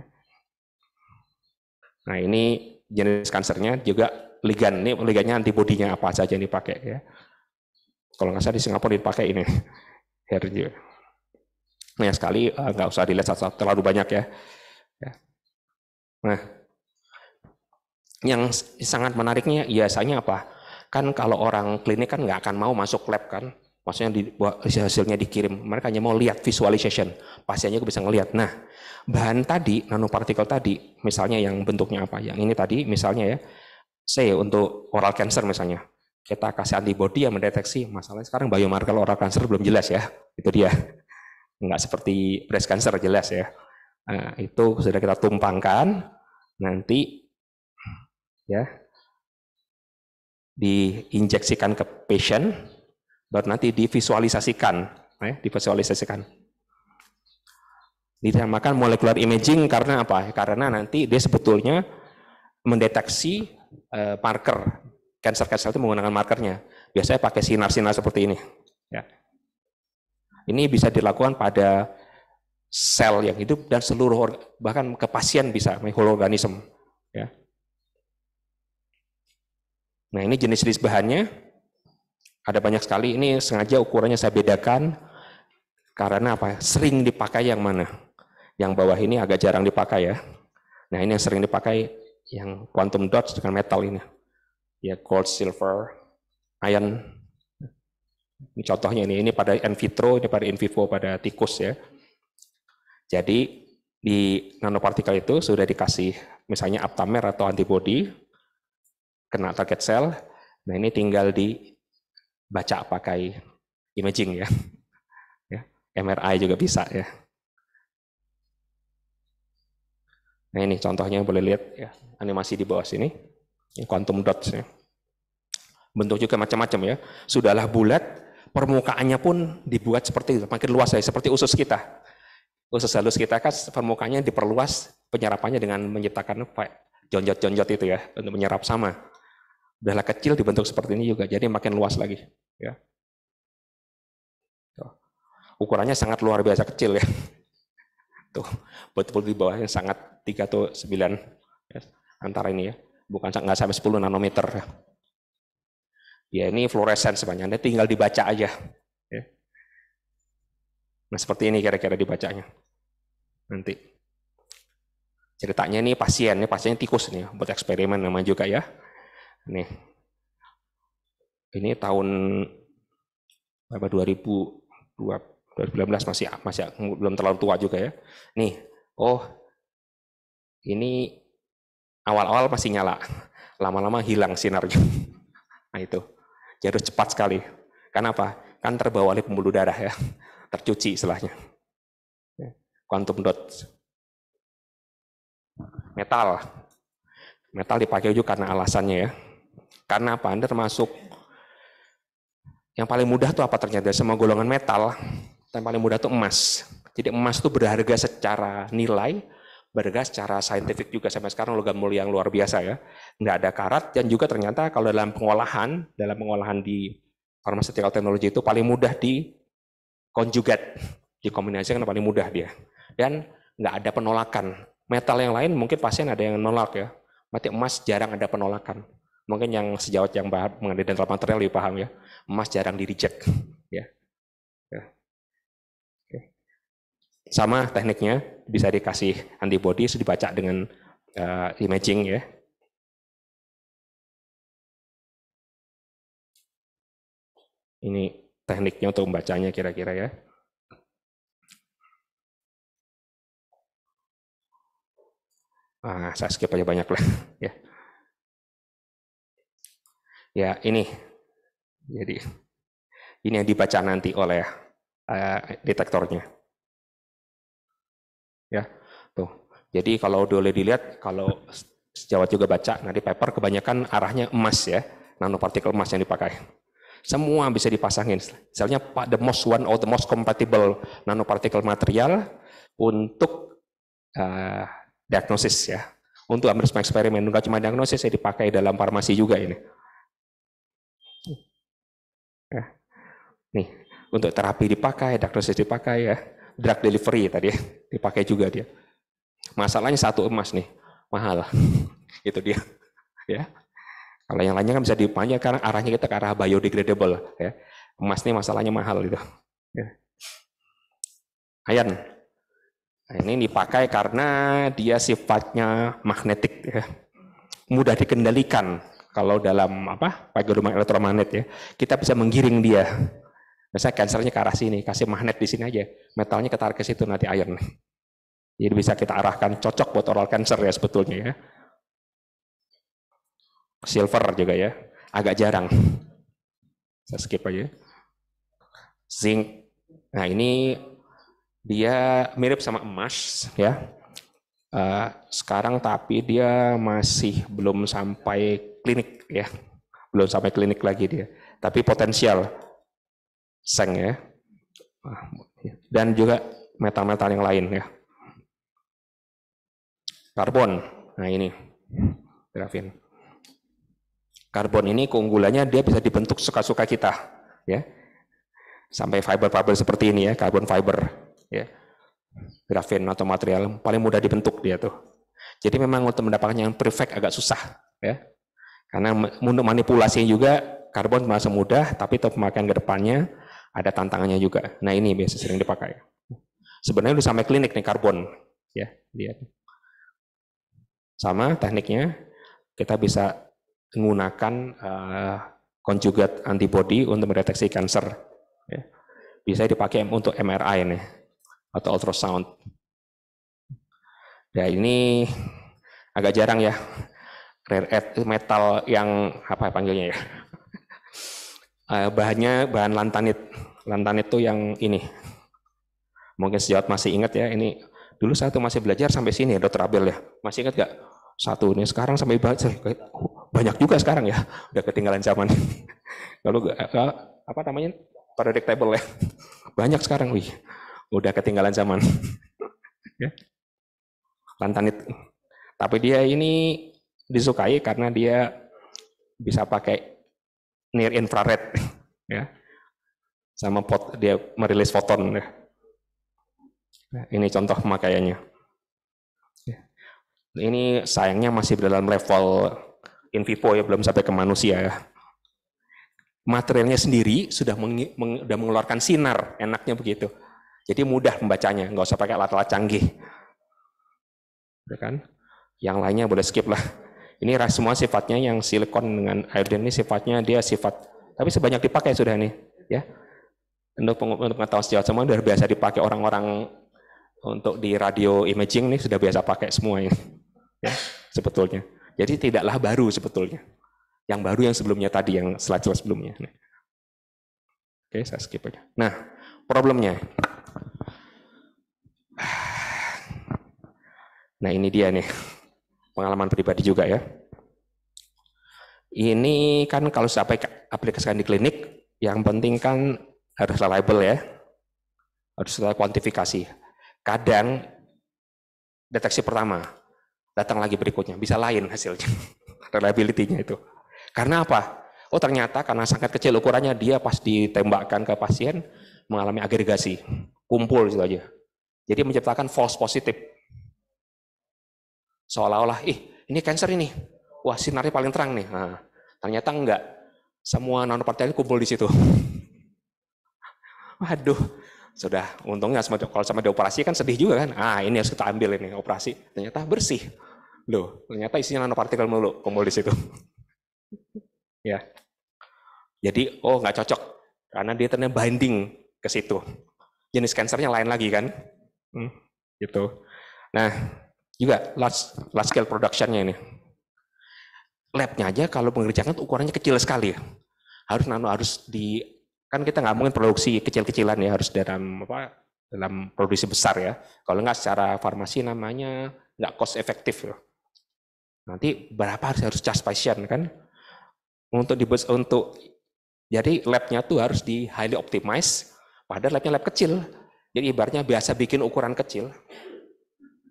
Nah ini jenis kansernya juga ligan ini ligannya antibodinya apa saja yang dipakai ya. Kalau nggak salah di Singapura dipakai ini (laughs) herju. Nah sekali eh, nggak usah dilihat satu, satu terlalu banyak ya. ya. Nah yang sangat menariknya biasanya apa? Kan kalau orang klinik kan nggak akan mau masuk lab kan, maksudnya di, hasilnya dikirim. Mereka hanya mau lihat visualization. Pasiennya bisa ngelihat. Nah, bahan tadi, nanopartikel tadi, misalnya yang bentuknya apa? Yang ini tadi misalnya ya, C untuk oral cancer misalnya. Kita kasih antibody yang mendeteksi. Masalahnya sekarang biomarker oral cancer belum jelas ya. Itu dia. nggak seperti breast cancer jelas ya. Nah, itu sudah kita tumpangkan. Nanti ya diinjeksikan ke pasien buat nanti divisualisasikan, eh, divisualisasikan. Dinamakan molecular imaging karena apa? Karena nanti dia sebetulnya mendeteksi eh, marker cancer cancer itu menggunakan markernya. Biasanya pakai sinar-sinar seperti ini. Ya. Ini bisa dilakukan pada sel yang hidup dan seluruh bahkan ke pasien bisa whole organism. Ya. Nah ini jenis-jenis bahannya. Ada banyak sekali, ini sengaja ukurannya saya bedakan, karena apa? Sering dipakai yang mana? Yang bawah ini agak jarang dipakai ya. Nah ini yang sering dipakai, yang quantum dots dengan metal ini. Ya gold, silver, iron. Ini contohnya ini, ini pada in vitro, ini pada in vivo, pada tikus ya. Jadi di nanopartikel itu sudah dikasih misalnya aptamer atau antibody kena target sel. Nah ini tinggal di baca pakai imaging ya. ya MRI juga bisa ya. Nah ini contohnya boleh lihat ya, animasi di bawah sini, quantum dots ya. Bentuk juga macam-macam ya. Sudahlah bulat, permukaannya pun dibuat seperti itu, makin luas ya, seperti usus kita. Usus halus kita kan permukaannya diperluas penyerapannya dengan menciptakan jonjot-jonjot itu ya, untuk menyerap sama udahlah kecil dibentuk seperti ini juga, jadi makin luas lagi. Ya. Tuh. Ukurannya sangat luar biasa kecil ya. (laughs) Tuh, betul-betul di bawahnya sangat tiga atau sembilan ya, antara ini ya. Bukan nggak sampai 10 nanometer. Ya ya ini fluoresen sebenarnya, tinggal dibaca aja. Ya. Nah seperti ini kira-kira dibacanya. Nanti ceritanya ini pasien, ini ya, pasiennya tikus nih buat eksperimen namanya juga ya. Nih. Ini tahun berapa 2000 2019 masih masih belum terlalu tua juga ya. Nih, oh ini awal-awal masih nyala, lama-lama hilang sinarnya. (laughs) Nah itu, jadi harus cepat sekali. Kenapa? Kan terbawa oleh pembuluh darah ya, tercuci istilahnya. Quantum dot metal, metal dipakai juga karena alasannya ya. Karena apa? Anda termasuk yang paling mudah tuh apa ternyata? Semua golongan metal, yang paling mudah tuh emas. Jadi emas itu berharga secara nilai, berharga secara saintifik juga sampai sekarang logam mulia yang luar biasa ya. Nggak ada karat dan juga ternyata kalau dalam pengolahan, dalam pengolahan di pharmaceutical technology itu paling mudah di konjugat, dikombinasikan paling mudah dia. Dan nggak ada penolakan. Metal yang lain mungkin pasien ada yang nolak ya. Mati emas jarang ada penolakan. Mungkin yang sejawat yang bahas mengenai dental material lebih paham ya. Emas jarang di reject. Ya. ya. Sama tekniknya, bisa dikasih antibody, dibaca dengan uh, imaging ya. Ini tekniknya untuk membacanya kira-kira ya. Ah, saya skip aja banyak lah. (laughs) ya. Ya, ini. Jadi ini yang dibaca nanti oleh uh, detektornya. Ya, tuh. Jadi kalau boleh dilihat, kalau sejawat juga baca, nanti paper kebanyakan arahnya emas ya, nanopartikel emas yang dipakai. Semua bisa dipasangin. Misalnya the most one or the most compatible nanopartikel material untuk uh, diagnosis ya. Untuk eksperimen, nggak cuma diagnosis, ya dipakai dalam farmasi juga ini. Nih, untuk terapi dipakai, diagnosis dipakai ya, drug delivery tadi ya, dipakai juga dia. Masalahnya satu emas nih, mahal. (laughs) Itu dia. (laughs) Ya. Kalau yang lainnya kan bisa dipanya karena arahnya kita ke arah biodegradable ya. Emas nih masalahnya mahal gitu. Ya. Ayan. Nah, ini dipakai karena dia sifatnya magnetik ya. Mudah dikendalikan kalau dalam apa? pakai elektromagnet ya. Kita bisa menggiring dia misalnya nah, cancernya ke arah sini, kasih magnet di sini aja. Metalnya ketarik ke situ nanti iron. Jadi bisa kita arahkan cocok buat oral cancer ya sebetulnya ya. Silver juga ya, agak jarang. Saya skip aja. Zinc. Nah ini dia mirip sama emas ya. Eh, sekarang tapi dia masih belum sampai klinik ya, belum sampai klinik lagi dia. Tapi potensial seng ya. Ah, iya. Dan juga metal-metal yang lain ya. Karbon. Nah ini grafin. Karbon ini keunggulannya dia bisa dibentuk suka-suka kita ya. Sampai fiber-fiber seperti ini ya, karbon fiber ya. Grafin atau material paling mudah dibentuk dia tuh. Jadi memang untuk mendapatkan yang perfect agak susah ya. Karena untuk manipulasinya juga karbon masih mudah, tapi untuk pemakaian ke depannya ada tantangannya juga. Nah ini biasa sering dipakai. Sebenarnya udah sampai klinik nih karbon, ya lihat. Sama tekniknya kita bisa menggunakan uh, eh, konjugat antibody untuk mendeteksi kanker. Ya. Bisa dipakai untuk MRI nih atau ultrasound. Ya ini agak jarang ya rare metal yang apa ya panggilnya ya uh, bahannya bahan lantanit. Lantanit itu yang ini. Mungkin sejawat masih ingat ya, ini dulu saya tuh masih belajar sampai sini ya, Dr. Abel ya. Masih ingat gak? Satu ini sekarang sampai banyak juga sekarang ya, (laughs) udah ketinggalan zaman. (laughs) Lalu eh, eh, apa namanya? Periodic table ya. (laughs) Banyak sekarang, wih. Udah ketinggalan zaman. Ya. Lantanit. Tapi dia ini disukai karena dia bisa pakai near infrared ya sama pot, dia merilis foton ya. Nah, ini contoh pemakaiannya ya. ini sayangnya masih dalam level in vivo ya belum sampai ke manusia ya materialnya sendiri sudah meng, sudah mengeluarkan sinar enaknya begitu jadi mudah membacanya nggak usah pakai alat-alat canggih ya kan yang lainnya boleh skip lah ini semua sifatnya yang silikon dengan iodine ini sifatnya dia sifat, tapi sebanyak dipakai sudah nih, ya. Untuk, untuk pengetahuan sejauh semua sudah biasa dipakai orang-orang untuk di radio imaging nih sudah biasa pakai semua ini, ya, sebetulnya. Jadi tidaklah baru sebetulnya. Yang baru yang sebelumnya tadi, yang slide-slide sebelumnya. Oke, saya skip aja. Nah, problemnya. Nah, ini dia nih pengalaman pribadi juga ya. Ini kan kalau sampai aplikasikan di klinik, yang penting kan harus reliable ya, harus ada kuantifikasi. Kadang deteksi pertama, datang lagi berikutnya, bisa lain hasilnya, (laughs) reliability-nya itu. Karena apa? Oh ternyata karena sangat kecil ukurannya, dia pas ditembakkan ke pasien mengalami agregasi, kumpul gitu aja. Jadi menciptakan false positive Seolah-olah, ih ini cancer ini, wah sinarnya paling terang nih. Nah, ternyata enggak, semua nanopartikel kumpul di situ. (laughs) Waduh, sudah untungnya sama, kalau sama dioperasi kan sedih juga kan. Ah ini harus kita ambil ini operasi. Ternyata bersih. Loh, ternyata isinya nanopartikel mulu kumpul di situ. (laughs) ya. Jadi, oh nggak cocok. Karena dia ternyata binding ke situ. Jenis kansernya lain lagi kan. Hmm, gitu. Nah, juga large, large scale production-nya ini. Labnya aja kalau mengerjakan ukurannya kecil sekali. Ya. Harus nano harus di kan kita nggak mungkin produksi kecil-kecilan ya harus dalam apa dalam produksi besar ya. Kalau nggak secara farmasi namanya nggak cost efektif. Ya. Nanti berapa harus harus charge patient kan? Untuk dibuat untuk jadi labnya tuh harus di highly optimize. Padahal labnya lab kecil. Jadi ibaratnya biasa bikin ukuran kecil,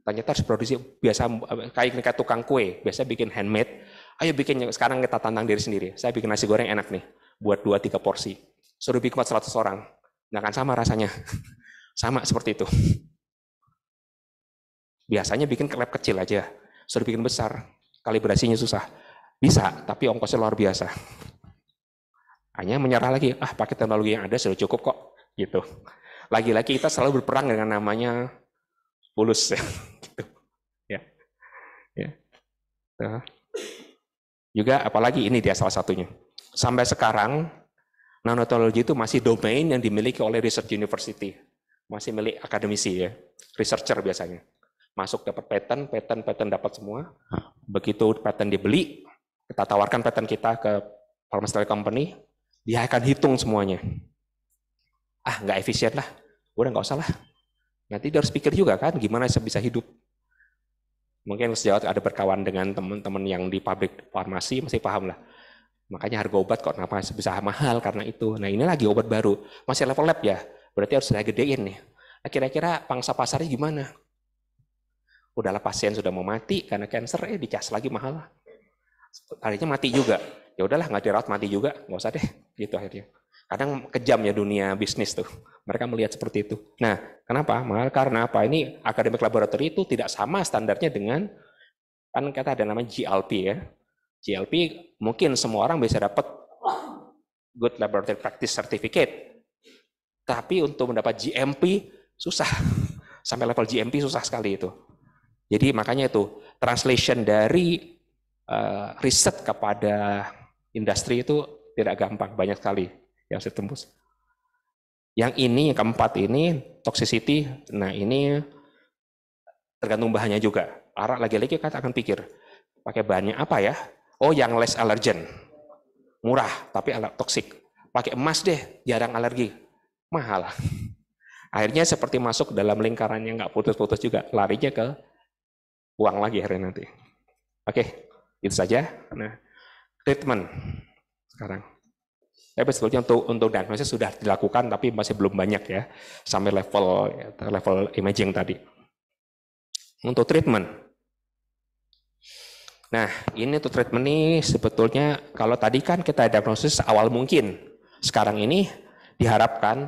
ternyata harus produksi biasa kayak mereka tukang kue biasa bikin handmade ayo bikin sekarang kita tantang diri sendiri saya bikin nasi goreng enak nih buat dua tiga porsi suruh bikin buat seratus orang nggak akan sama rasanya (laughs) sama seperti itu biasanya bikin klep kecil aja suruh bikin besar kalibrasinya susah bisa tapi ongkosnya luar biasa hanya menyerah lagi ah pakai teknologi yang ada sudah cukup kok gitu lagi-lagi kita selalu berperang dengan namanya bulus (laughs) Ya. Nah. Juga apalagi ini dia salah satunya. Sampai sekarang nanoteknologi itu masih domain yang dimiliki oleh research university, masih milik akademisi ya, researcher biasanya. Masuk dapat patent, patent, patent dapat semua. Begitu patent dibeli, kita tawarkan patent kita ke pharmaceutical company, dia akan hitung semuanya. Ah, nggak efisien lah, udah nggak usah lah. Nanti dia harus pikir juga kan, gimana saya bisa hidup Mungkin sejawat ada berkawan dengan teman-teman yang di pabrik farmasi masih paham lah. Makanya harga obat kok kenapa bisa mahal karena itu. Nah ini lagi obat baru, masih level lab ya, berarti harus saya gedein nih. Nah, kira-kira pangsa pasarnya gimana? Udahlah pasien sudah mau mati karena cancer, eh dicas lagi mahal lah. Akhirnya mati juga. Ya udahlah nggak dirawat mati juga, nggak usah deh. Gitu akhirnya. Kadang kejam ya dunia bisnis tuh. Mereka melihat seperti itu. Nah, kenapa? Karena apa? Ini akademik laboratorium itu tidak sama standarnya dengan kan kata ada nama GLP ya. GLP mungkin semua orang bisa dapat Good Laboratory Practice Certificate. Tapi untuk mendapat GMP susah. (laughs) Sampai level GMP susah sekali itu. Jadi makanya itu translation dari uh, riset kepada industri itu tidak gampang banyak sekali yang saya tembus. Yang ini yang keempat ini toxicity. Nah ini tergantung bahannya juga. Arak lagi-lagi kata akan pikir pakai bahannya apa ya? Oh yang less allergen, murah tapi alat toksik. Pakai emas deh, jarang alergi, mahal. (laughs) Akhirnya seperti masuk dalam lingkaran yang nggak putus-putus juga, larinya ke uang lagi hari nanti. Oke, itu saja. Nah, treatment sekarang. Tapi eh, sebetulnya untuk untuk diagnosis sudah dilakukan tapi masih belum banyak ya sampai level level imaging tadi. Untuk treatment. Nah, ini untuk treatment ini sebetulnya kalau tadi kan kita diagnosis awal mungkin. Sekarang ini diharapkan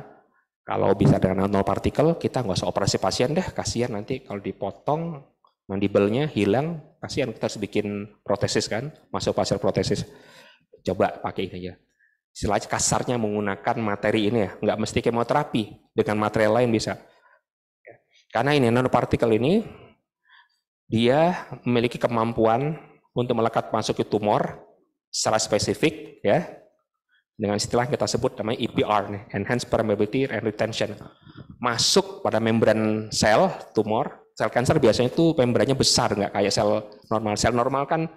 kalau bisa dengan nanopartikel kita nggak usah operasi pasien deh, kasihan nanti kalau dipotong mandibelnya hilang, kasihan kita harus bikin protesis kan, masuk pasir protesis. Coba pakai ini aja istilahnya kasarnya menggunakan materi ini ya, nggak mesti kemoterapi, dengan material lain bisa. Ya. Karena ini nanopartikel ini dia memiliki kemampuan untuk melekat masuk ke tumor secara spesifik ya dengan istilah kita sebut namanya EPR nih, enhanced permeability and retention. Masuk pada membran sel tumor, sel kanker biasanya itu membrannya besar nggak kayak sel normal. Sel normal kan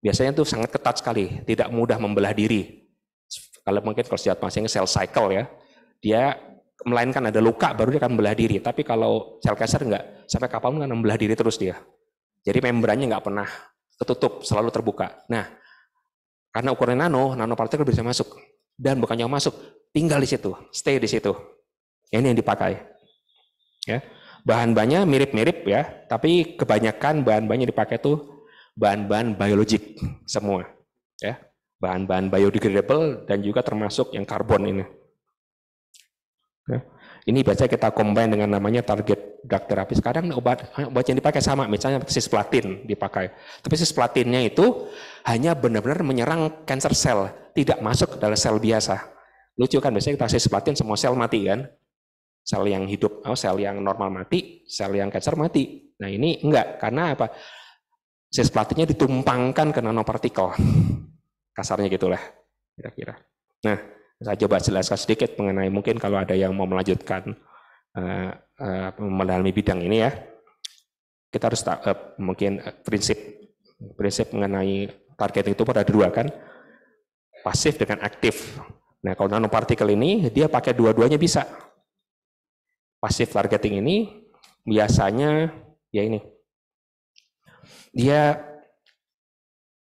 biasanya itu sangat ketat sekali, tidak mudah membelah diri. Kalau mungkin kalau senjata pancing sel cycle ya, dia melainkan ada luka baru dia akan membelah diri. Tapi kalau sel cancer enggak, sampai kapan akan membelah diri terus dia. Jadi membrannya enggak pernah ketutup, selalu terbuka. Nah, karena ukurannya nano, nano partikel bisa masuk. Dan bukan yang masuk, tinggal di situ, stay di situ. Ini yang dipakai. Ya. Bahan-bahannya mirip-mirip ya, tapi kebanyakan bahan-bahannya dipakai tuh bahan-bahan biologik semua. Ya bahan-bahan biodegradable dan juga termasuk yang karbon ini. Ya. Ini biasanya kita combine dengan namanya target drug therapy. Sekarang obat obat yang dipakai sama, misalnya cisplatin dipakai. Tapi cisplatinnya itu hanya benar-benar menyerang cancer cell, tidak masuk ke dalam sel biasa. Lucu kan biasanya kita cisplatin semua sel mati kan? Sel yang hidup, oh, sel yang normal mati, sel yang cancer mati. Nah ini enggak, karena apa? Cisplatinnya ditumpangkan ke nanopartikel. Kasarnya gitulah kira-kira. Nah, saya coba jelaskan sedikit mengenai mungkin kalau ada yang mau melanjutkan uh, eh, uh, eh, mendalami bidang ini ya. Kita harus tak, uh, eh, mungkin prinsip prinsip mengenai target itu pada dua kan pasif dengan aktif. Nah, kalau nanopartikel ini dia pakai dua-duanya bisa. Pasif targeting ini biasanya ya ini. Dia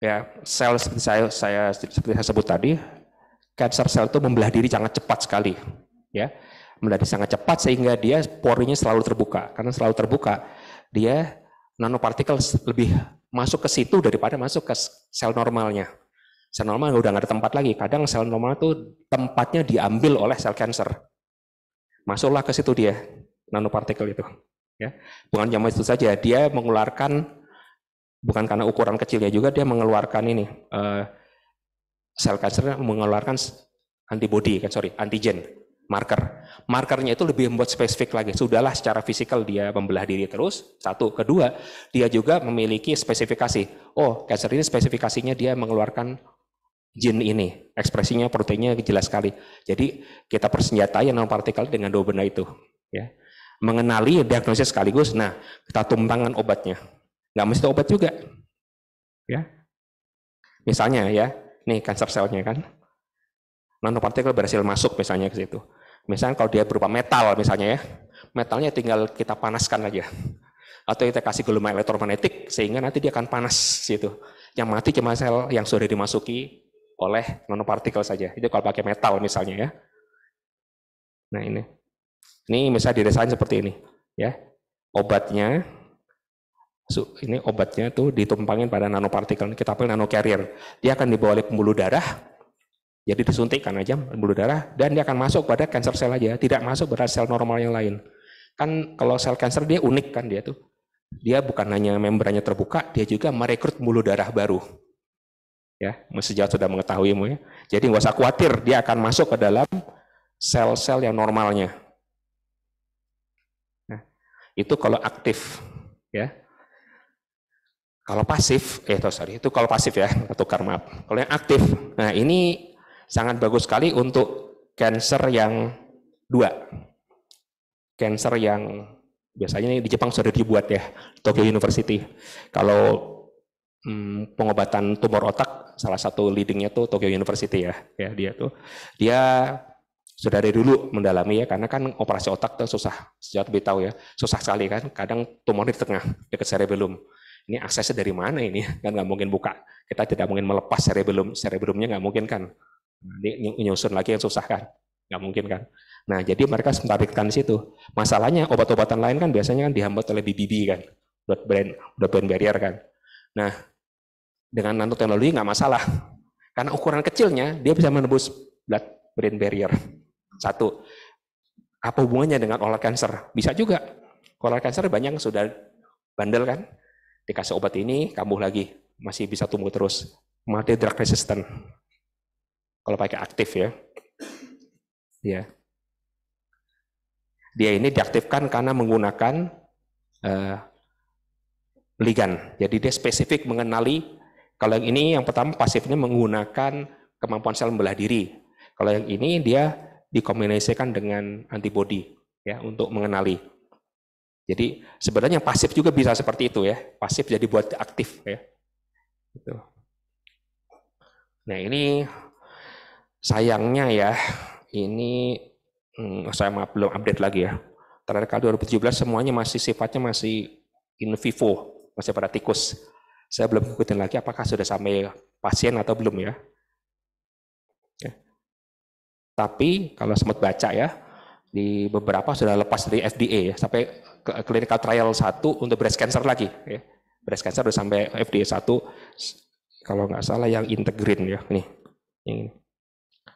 ya sel seperti saya saya seperti saya sebut tadi cancer sel itu membelah diri sangat cepat sekali ya membelah diri sangat cepat sehingga dia porinya selalu terbuka karena selalu terbuka dia nanopartikel lebih masuk ke situ daripada masuk ke sel normalnya sel normal udah nggak ada tempat lagi kadang sel normal tuh tempatnya diambil oleh sel cancer masuklah ke situ dia nanopartikel itu ya bukan cuma itu saja dia mengeluarkan bukan karena ukuran kecilnya juga dia mengeluarkan ini eh, sel kanker mengeluarkan antibody kan sorry antigen marker markernya itu lebih membuat spesifik lagi sudahlah secara fisikal dia membelah diri terus satu kedua dia juga memiliki spesifikasi oh kanker ini spesifikasinya dia mengeluarkan jin ini ekspresinya proteinnya jelas sekali jadi kita persenjatai nanopartikel dengan dua benda itu ya mengenali diagnosis sekaligus nah kita tumpangkan obatnya Nggak mesti obat juga. Ya. Misalnya ya, nih kanker selnya kan. Nanopartikel berhasil masuk misalnya ke situ. Misalnya kalau dia berupa metal misalnya ya, metalnya tinggal kita panaskan aja. Atau kita kasih gelombang elektromagnetik sehingga nanti dia akan panas situ. Yang mati cuma sel yang sudah dimasuki oleh nanopartikel saja. Itu kalau pakai metal misalnya ya. Nah ini, ini misalnya didesain seperti ini. Ya, obatnya So, ini obatnya tuh ditumpangin pada nanopartikel, kita panggil nano carrier. Dia akan dibawa oleh pembuluh darah, jadi disuntikkan aja pembuluh darah, dan dia akan masuk pada cancer sel aja, tidak masuk pada sel normal yang lain. Kan kalau sel kanker dia unik kan dia tuh. Dia bukan hanya membrannya terbuka, dia juga merekrut pembuluh darah baru. Ya, sejauh sudah mengetahui ya. Jadi nggak usah khawatir, dia akan masuk ke dalam sel-sel yang normalnya. Nah, itu kalau aktif, ya kalau pasif, eh sorry, itu kalau pasif ya, (laughs) tukar maaf. Kalau yang aktif, nah ini sangat bagus sekali untuk cancer yang dua. Cancer yang biasanya di Jepang sudah dibuat ya, Tokyo University. Kalau hmm, pengobatan tumor otak, salah satu leadingnya tuh Tokyo University ya, ya dia tuh. Dia sudah dari dulu mendalami ya karena kan operasi otak tuh susah sejak lebih tahu ya susah sekali kan kadang tumor di tengah dekat cerebellum ini aksesnya dari mana ini? (laughs) Kan nggak mungkin buka. Kita tidak mungkin melepas cerebellum. Cerebellumnya nggak mungkin kan. Nah, ini nyusun lagi yang susah kan. Nggak mungkin kan. Nah, jadi mereka menarikkan situ. Masalahnya obat-obatan lain kan biasanya kan dihambat oleh BBB kan. Blood brain, blood brain barrier kan. Nah, dengan nanoteknologi nggak masalah. Karena ukuran kecilnya dia bisa menembus blood brain barrier. Satu. Apa hubungannya dengan olah kanker? Bisa juga. Olah kanker banyak sudah bandel kan Dikasih obat ini, kambuh lagi. Masih bisa tumbuh terus. Mati drug resistant. Kalau pakai aktif ya. Ya. Dia ini diaktifkan karena menggunakan uh, eh, ligan. Jadi dia spesifik mengenali kalau yang ini yang pertama pasifnya menggunakan kemampuan sel membelah diri. Kalau yang ini dia dikombinasikan dengan antibodi ya untuk mengenali. Jadi sebenarnya yang pasif juga bisa seperti itu ya. Pasif jadi buat aktif ya. Gitu. Nah ini sayangnya ya, ini hmm, saya maaf, belum update lagi ya. Terakhir kali 2017 semuanya masih sifatnya masih in vivo, masih pada tikus. Saya belum ikutin lagi apakah sudah sampai pasien atau belum ya. ya. Tapi kalau sempat baca ya, di beberapa sudah lepas dari FDA ya, sampai clinical trial 1 untuk breast cancer lagi ya. Breast cancer sudah sampai FDA 1 kalau nggak salah yang integrin ya nih. Ini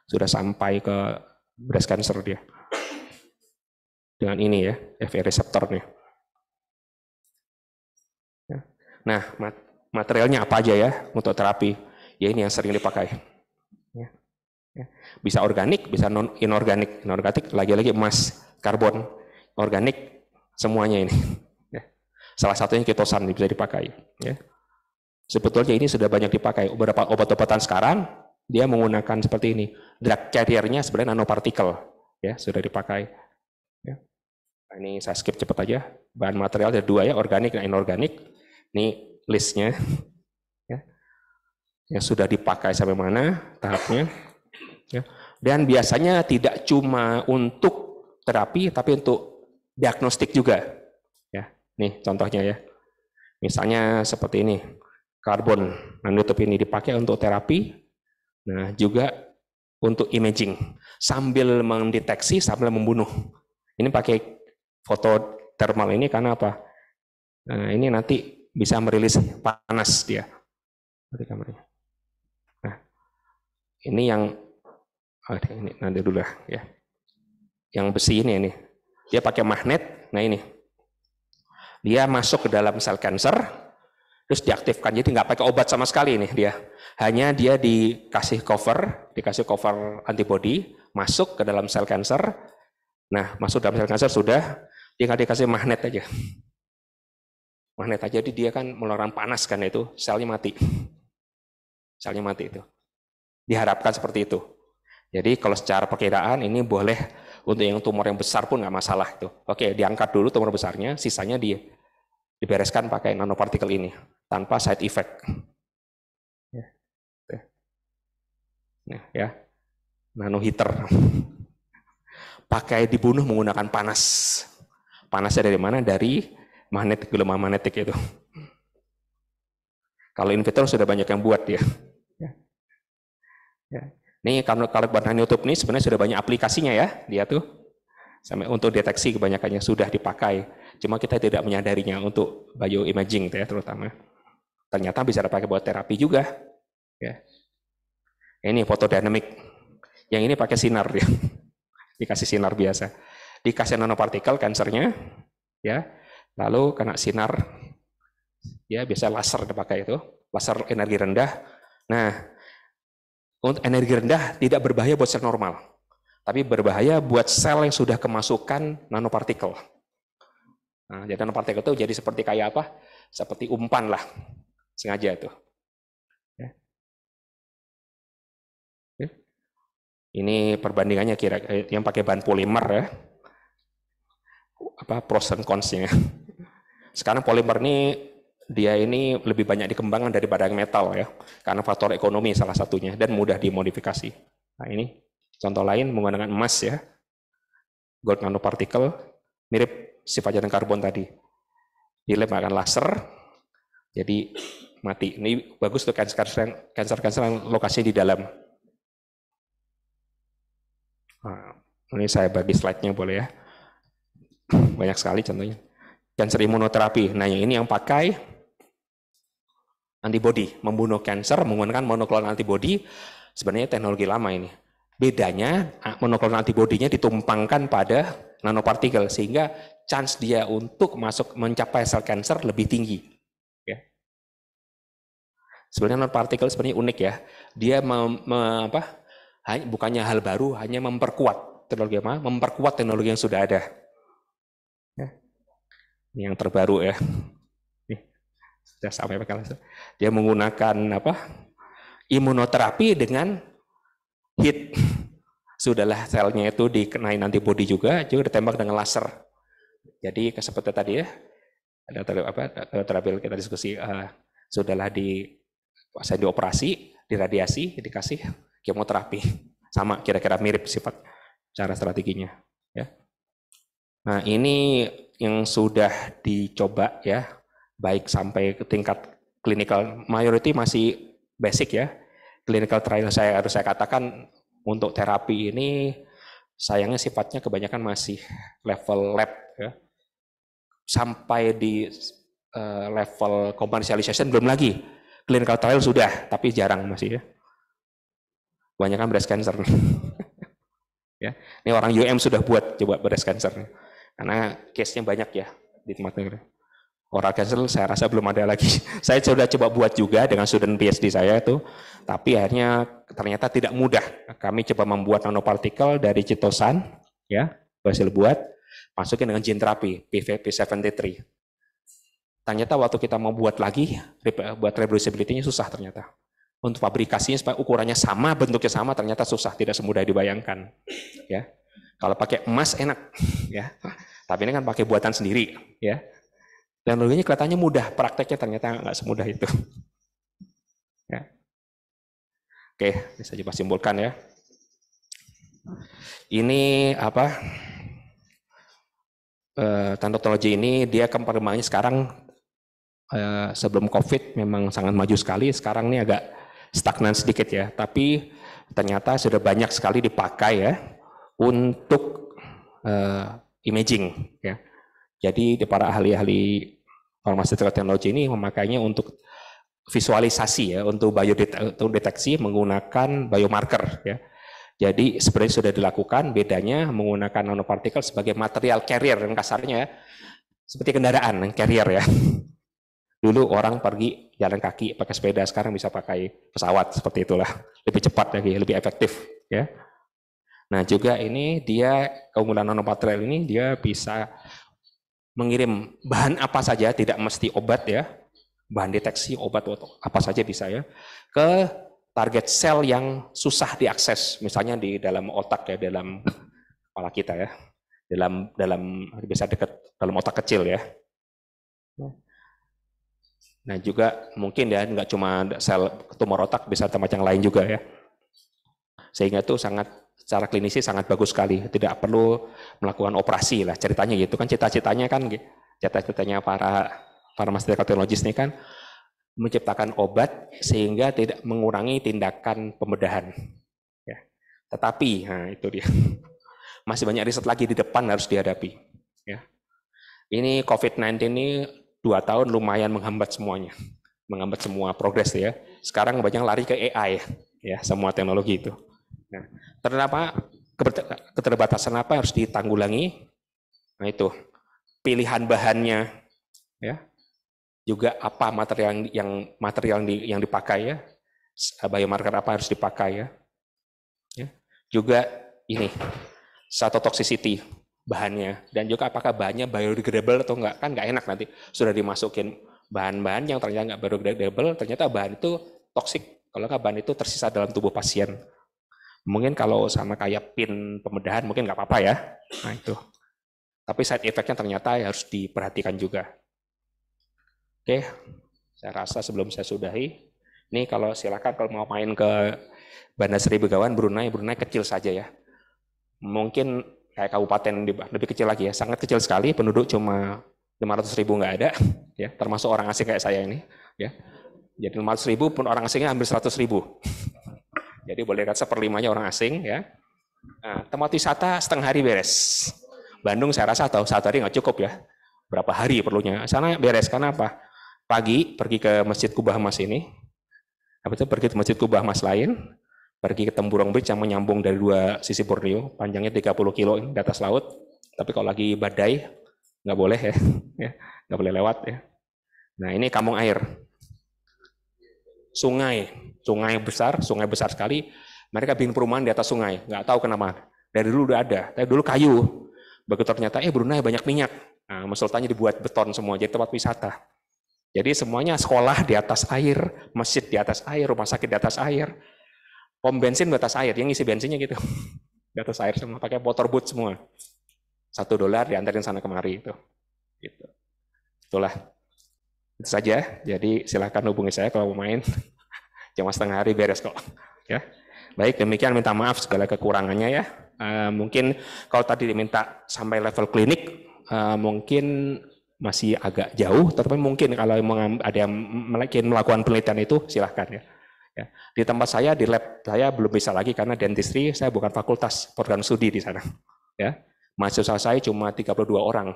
sudah sampai ke breast cancer dia. Dengan ini ya, FA nih. Ya. Nah, materialnya apa aja ya untuk terapi? Ya ini yang sering dipakai. Ya. Bisa organik, bisa non inorganik. Inorganik lagi-lagi emas, karbon, organik, semuanya ini. (laughs) Ya. Salah satunya ketosan bisa dipakai. Ya. Sebetulnya ini sudah banyak dipakai. Beberapa obat-obatan sekarang dia menggunakan seperti ini. Drug carrier sebenarnya nanopartikel, ya sudah dipakai. Nah, ini saya skip cepat aja. Bahan material ada dua ya, organik dan inorganik. Ini listnya (laughs) yang sudah dipakai sampai mana tahapnya. Ya. Dan biasanya tidak cuma untuk terapi, tapi untuk diagnostik juga. Ya, nih contohnya ya. Misalnya seperti ini, karbon nanotube ini dipakai untuk terapi, nah juga untuk imaging sambil mendeteksi sambil membunuh. Ini pakai foto thermal ini karena apa? Nah, ini nanti bisa merilis panas dia. Nah, ini yang oh, ini nanti dulu lah ya yang besi ini ini dia pakai magnet nah ini dia masuk ke dalam sel kanker terus diaktifkan jadi nggak pakai obat sama sekali ini dia hanya dia dikasih cover dikasih cover antibody masuk ke dalam sel kanker nah masuk dalam sel kanker sudah tinggal dikasih magnet aja magnet aja jadi dia kan melorong panas kan itu selnya mati selnya mati itu diharapkan seperti itu jadi kalau secara perkiraan ini boleh untuk yang tumor yang besar pun nggak masalah itu. Oke, diangkat dulu tumor besarnya, sisanya di, dibereskan pakai nanopartikel ini tanpa side effect. Ya, nah, ya, nano heater. (laughs) pakai dibunuh menggunakan panas. Panasnya dari mana? Dari magnet, gelombang magnetik itu. Kalau inventor sudah banyak yang buat dia. Ya. ya. Ini kalau kalau barang YouTube ini sebenarnya sudah banyak aplikasinya ya, dia tuh sampai untuk deteksi kebanyakannya sudah dipakai. Cuma kita tidak menyadarinya untuk bioimaging ya terutama. Ternyata bisa dipakai buat terapi juga. Ya. Ini foto dynamic Yang ini pakai sinar ya. (laughs) Dikasih sinar biasa. Dikasih nanopartikel kansernya ya. Lalu kena sinar ya biasa laser dipakai itu, laser energi rendah. Nah, untuk energi rendah tidak berbahaya buat sel normal, tapi berbahaya buat sel yang sudah kemasukan nanopartikel. Nah, jadi nanopartikel itu jadi seperti kayak apa? Seperti umpan lah, sengaja itu. Ya. Ya. Ini perbandingannya kira eh, yang pakai bahan polimer ya. Apa pros and cons-nya. Sekarang polimer ini dia ini lebih banyak dikembangkan daripada yang metal ya, karena faktor ekonomi salah satunya dan mudah dimodifikasi. Nah ini contoh lain menggunakan emas ya, gold nanopartikel mirip sifatnya dengan karbon tadi. dilemparkan laser, jadi mati. Ini bagus tuh kanker-kanker kanker, yang lokasinya di dalam. Nah, ini saya bagi slide-nya boleh ya. Banyak sekali contohnya. Kanker imunoterapi. Nah, yang ini yang pakai antibody, membunuh cancer menggunakan monoklonal antibody. Sebenarnya teknologi lama ini. Bedanya ah, monoklonal antibodinya ditumpangkan pada nanopartikel sehingga chance dia untuk masuk mencapai sel kanker lebih tinggi. Ya. Sebenarnya nanopartikel sebenarnya unik ya. Dia me, me, apa? Hanya, bukannya hal baru, hanya memperkuat teknologi apa? Memperkuat teknologi yang sudah ada. Ya. Ini yang terbaru ya sampai sampai pakai Dia menggunakan apa? Imunoterapi dengan hit. (laughs) Sudahlah selnya itu dikenain antibodi juga, juga ditembak dengan laser. Jadi seperti tadi ya, ada terapi, apa terapi kita diskusi uh, sudahlah di saya dioperasi, diradiasi, dikasih kemoterapi. Sama kira-kira mirip sifat cara strateginya, ya. Nah, ini yang sudah dicoba ya baik sampai ke tingkat clinical majority masih basic ya. Clinical trial saya harus saya katakan untuk terapi ini sayangnya sifatnya kebanyakan masih level lab ya. Sampai di uh, level commercialization belum lagi. Clinical trial sudah, tapi jarang masih ya. Kebanyakan breast cancer. (laughs) ya. Ini orang UM sudah buat coba breast cancer. Karena case-nya banyak ya di tempat negara. Oral cancel saya rasa belum ada lagi. (laughs) saya sudah coba buat juga dengan student PhD saya itu, tapi akhirnya ternyata tidak mudah. Kami coba membuat nanopartikel dari citosan, ya, berhasil buat, masukin dengan gene terapi, PVP73. Ternyata waktu kita mau buat lagi, buat reproducibility-nya susah ternyata. Untuk fabrikasinya supaya ukurannya sama, bentuknya sama, ternyata susah, tidak semudah dibayangkan. Ya, Kalau pakai emas enak, (laughs) ya. Tapi ini kan pakai buatan sendiri, ya Teknologinya kelihatannya mudah, prakteknya ternyata nggak semudah itu. (laughs) Ya. Oke, bisa saja coba simpulkan ya. Ini apa? Eh, tanda teknologi ini dia kempermangannya sekarang eh, sebelum COVID memang sangat maju sekali. Sekarang ini agak stagnan sedikit ya, tapi ternyata sudah banyak sekali dipakai ya untuk eh, imaging ya. Jadi para ahli-ahli Ormas terkait teknologi ini memakainya untuk visualisasi ya, untuk deteksi menggunakan biomarker ya. Jadi sebenarnya sudah dilakukan, bedanya menggunakan nanopartikel sebagai material carrier yang kasarnya ya, seperti kendaraan yang carrier ya. (laughs) Dulu orang pergi jalan kaki pakai sepeda, sekarang bisa pakai pesawat seperti itulah. Lebih cepat lagi, lebih efektif ya. Nah juga ini dia keunggulan nanopartikel ini dia bisa mengirim bahan apa saja, tidak mesti obat ya, bahan deteksi obat apa saja bisa ya, ke target sel yang susah diakses, misalnya di dalam otak ya, dalam kepala kita ya, dalam dalam bisa dekat dalam otak kecil ya. Nah juga mungkin ya nggak cuma sel tumor otak bisa tempat yang lain juga ya. Sehingga itu sangat secara klinisi sangat bagus sekali. Tidak perlu melakukan operasi lah ceritanya gitu kan cita-citanya kan gitu. cita-citanya para master teknologis ini kan menciptakan obat sehingga tidak mengurangi tindakan pembedahan. Ya. Tetapi, nah itu dia. (laughs) Masih banyak riset lagi di depan harus dihadapi. Ya. Ini COVID-19 ini dua tahun lumayan menghambat semuanya. Menghambat semua progres ya. Sekarang banyak lari ke AI ya, semua teknologi itu. Nah, ternyata keterbatasan apa yang harus ditanggulangi? Nah itu pilihan bahannya, ya juga apa material yang, yang material yang, di, yang dipakai ya, eh, biomarker apa harus dipakai ya, ya. juga ini satu toxicity bahannya dan juga apakah bahannya biodegradable atau enggak kan enggak enak nanti sudah dimasukin bahan-bahan yang ternyata enggak biodegradable ternyata bahan itu toksik kalau enggak bahan itu tersisa dalam tubuh pasien Mungkin kalau sama kayak pin pembedahan mungkin nggak apa-apa ya. Nah itu. Tapi side effect-nya ternyata ya harus diperhatikan juga. Oke, saya rasa sebelum saya sudahi, ini kalau silakan kalau mau main ke Bandar Seri Begawan, Brunei, Brunei kecil saja ya. Mungkin kayak kabupaten lebih kecil lagi ya, sangat kecil sekali, penduduk cuma 500 ribu nggak ada, (laughs) ya termasuk orang asing kayak saya ini, ya. Jadi 500 ribu pun orang asingnya hampir 100 ribu. Jadi boleh kata seperlimanya orang asing ya. Nah, tempat wisata setengah hari beres. Bandung saya rasa atau satu hari nggak cukup ya. Berapa hari perlunya. Sana beres karena apa? Pagi pergi ke Masjid Kubah Mas ini. Apa itu pergi ke Masjid Kubah Mas lain. Pergi ke Temburong Beach yang menyambung dari dua sisi Borneo. Panjangnya 30 kilo di atas laut. Tapi kalau lagi badai nggak boleh ya. (laughs) ya nggak boleh lewat ya. Nah ini kampung air. Sungai sungai besar, sungai besar sekali. Mereka bikin perumahan di atas sungai, nggak tahu kenapa. Dari dulu udah ada, tapi dulu kayu. Begitu ternyata, eh Brunei banyak minyak. Nah, Mesultanya dibuat beton semua, jadi tempat wisata. Jadi semuanya sekolah di atas air, masjid di atas air, rumah sakit di atas air, pom bensin di atas air, yang isi bensinnya gitu. (laughs) di atas air semua, pakai motor boot semua. Satu dolar diantarin sana kemari itu. Gitu. Itulah. Itu saja, jadi silahkan hubungi saya kalau mau main. (laughs) jam setengah hari beres kok. Ya. Baik, demikian minta maaf segala kekurangannya ya. Uh, mungkin kalau tadi diminta sampai level klinik, uh, mungkin masih agak jauh, tetapi mungkin kalau ada yang melakukan penelitian itu silahkan ya. Ya. Di tempat saya, di lab saya belum bisa lagi karena dentistry saya bukan fakultas program studi di sana. Ya. Mahasiswa saya cuma 32 orang.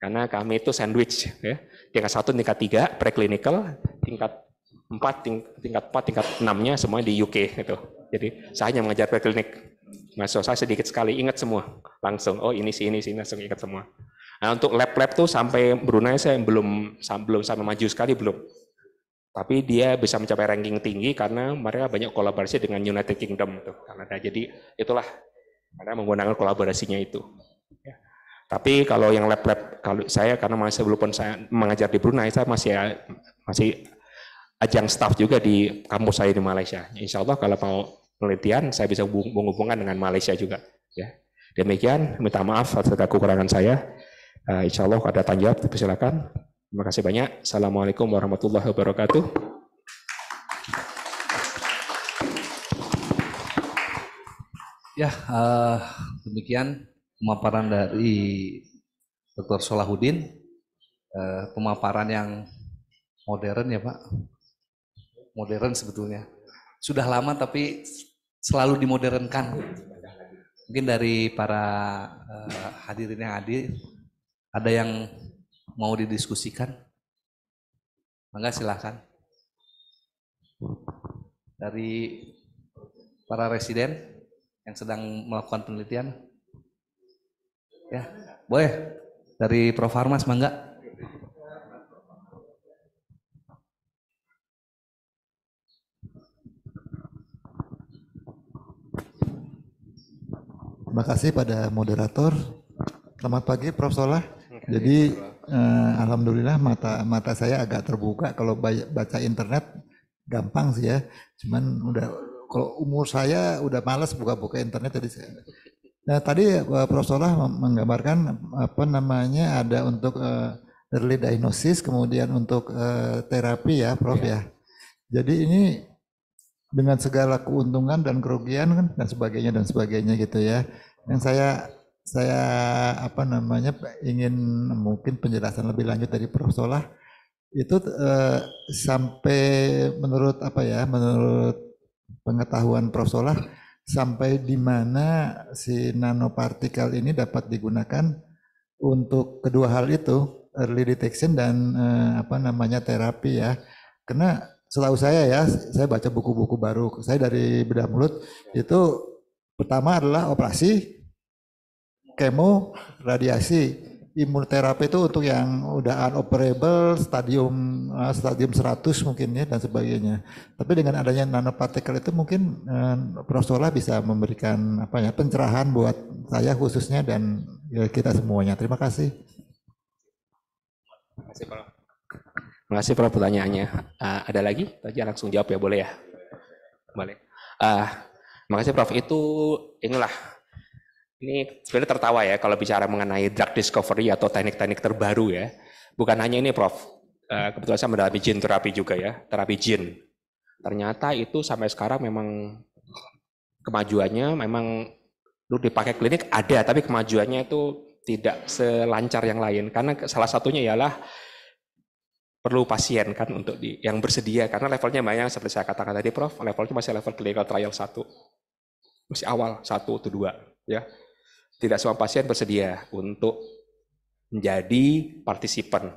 Karena kami itu sandwich. Ya. Tingkat satu, tingkat tiga, preklinikal, tingkat empat tingkat empat tingkat enamnya semuanya di UK gitu. Jadi saya hanya mengajar ke klinik. so, saya sedikit sekali ingat semua langsung. Oh ini sih ini sih langsung ingat semua. Nah untuk lab-lab tuh sampai Brunei saya belum belum sampai maju sekali belum. Tapi dia bisa mencapai ranking tinggi karena mereka banyak kolaborasi dengan United Kingdom tuh karena Jadi itulah karena menggunakan kolaborasinya itu. Ya. Tapi kalau yang lab-lab kalau saya karena masih belum pun saya mengajar di Brunei saya masih masih ajang staff juga di kampus saya di Malaysia. Insya Allah kalau mau penelitian saya bisa menghubungkan dengan Malaysia juga. Ya. Demikian, minta maaf atas kekurangan saya. Uh, eh, insya Allah ada tanya jawab, silakan. Terima kasih banyak. Assalamualaikum warahmatullahi wabarakatuh. Ya, uh, demikian pemaparan dari Dr. Solahuddin. Uh, eh, pemaparan yang modern ya Pak, modern sebetulnya. Sudah lama tapi selalu dimodernkan. Mungkin dari para uh, hadirin yang hadir, ada yang mau didiskusikan? Mangga silahkan. Dari para residen yang sedang melakukan penelitian. Ya, boleh. Dari Prof. Farmas, mangga. Terima kasih pada moderator. Selamat pagi Prof Solah. Jadi eh, alhamdulillah mata mata saya agak terbuka kalau baca internet gampang sih ya. Cuman udah kalau umur saya udah males buka-buka internet tadi. saya. Nah, tadi eh, Prof Solah menggambarkan apa namanya ada untuk eh, early diagnosis kemudian untuk eh, terapi ya Prof ya. ya. Jadi ini dengan segala keuntungan dan kerugian kan, dan sebagainya dan sebagainya gitu ya yang saya saya apa namanya ingin mungkin penjelasan lebih lanjut dari Prof Solah itu eh, sampai menurut apa ya menurut pengetahuan Prof Solah sampai di mana si nanopartikel ini dapat digunakan untuk kedua hal itu early detection dan eh, apa namanya terapi ya karena setahu saya ya saya baca buku-buku baru saya dari bedah mulut itu Pertama adalah operasi, kemo, radiasi. Imunoterapi itu untuk yang udah unoperable, stadium eh, stadium 100 mungkin ya dan sebagainya. Tapi dengan adanya nanopartikel itu mungkin eh, Prof. Sola bisa memberikan apa ya pencerahan buat saya khususnya dan ya, kita semuanya. Terima kasih. Terima kasih Prof. Terima kasih Prof pertanyaannya. Uh, ada lagi? Tadi langsung jawab ya boleh ya? Boleh. Uh, Makanya Prof itu inilah ini sebenarnya tertawa ya kalau bicara mengenai drug discovery atau teknik-teknik terbaru ya. Bukan hanya ini Prof, eh, kebetulan saya mendalami jin terapi juga ya, terapi jin. Ternyata itu sampai sekarang memang kemajuannya memang lu dipakai klinik ada, tapi kemajuannya itu tidak selancar yang lain. Karena salah satunya ialah perlu pasien kan untuk di, yang bersedia karena levelnya banyak seperti saya katakan tadi Prof, levelnya masih level clinical trial satu Masih awal satu atau dua ya. Tidak semua pasien bersedia untuk menjadi partisipan.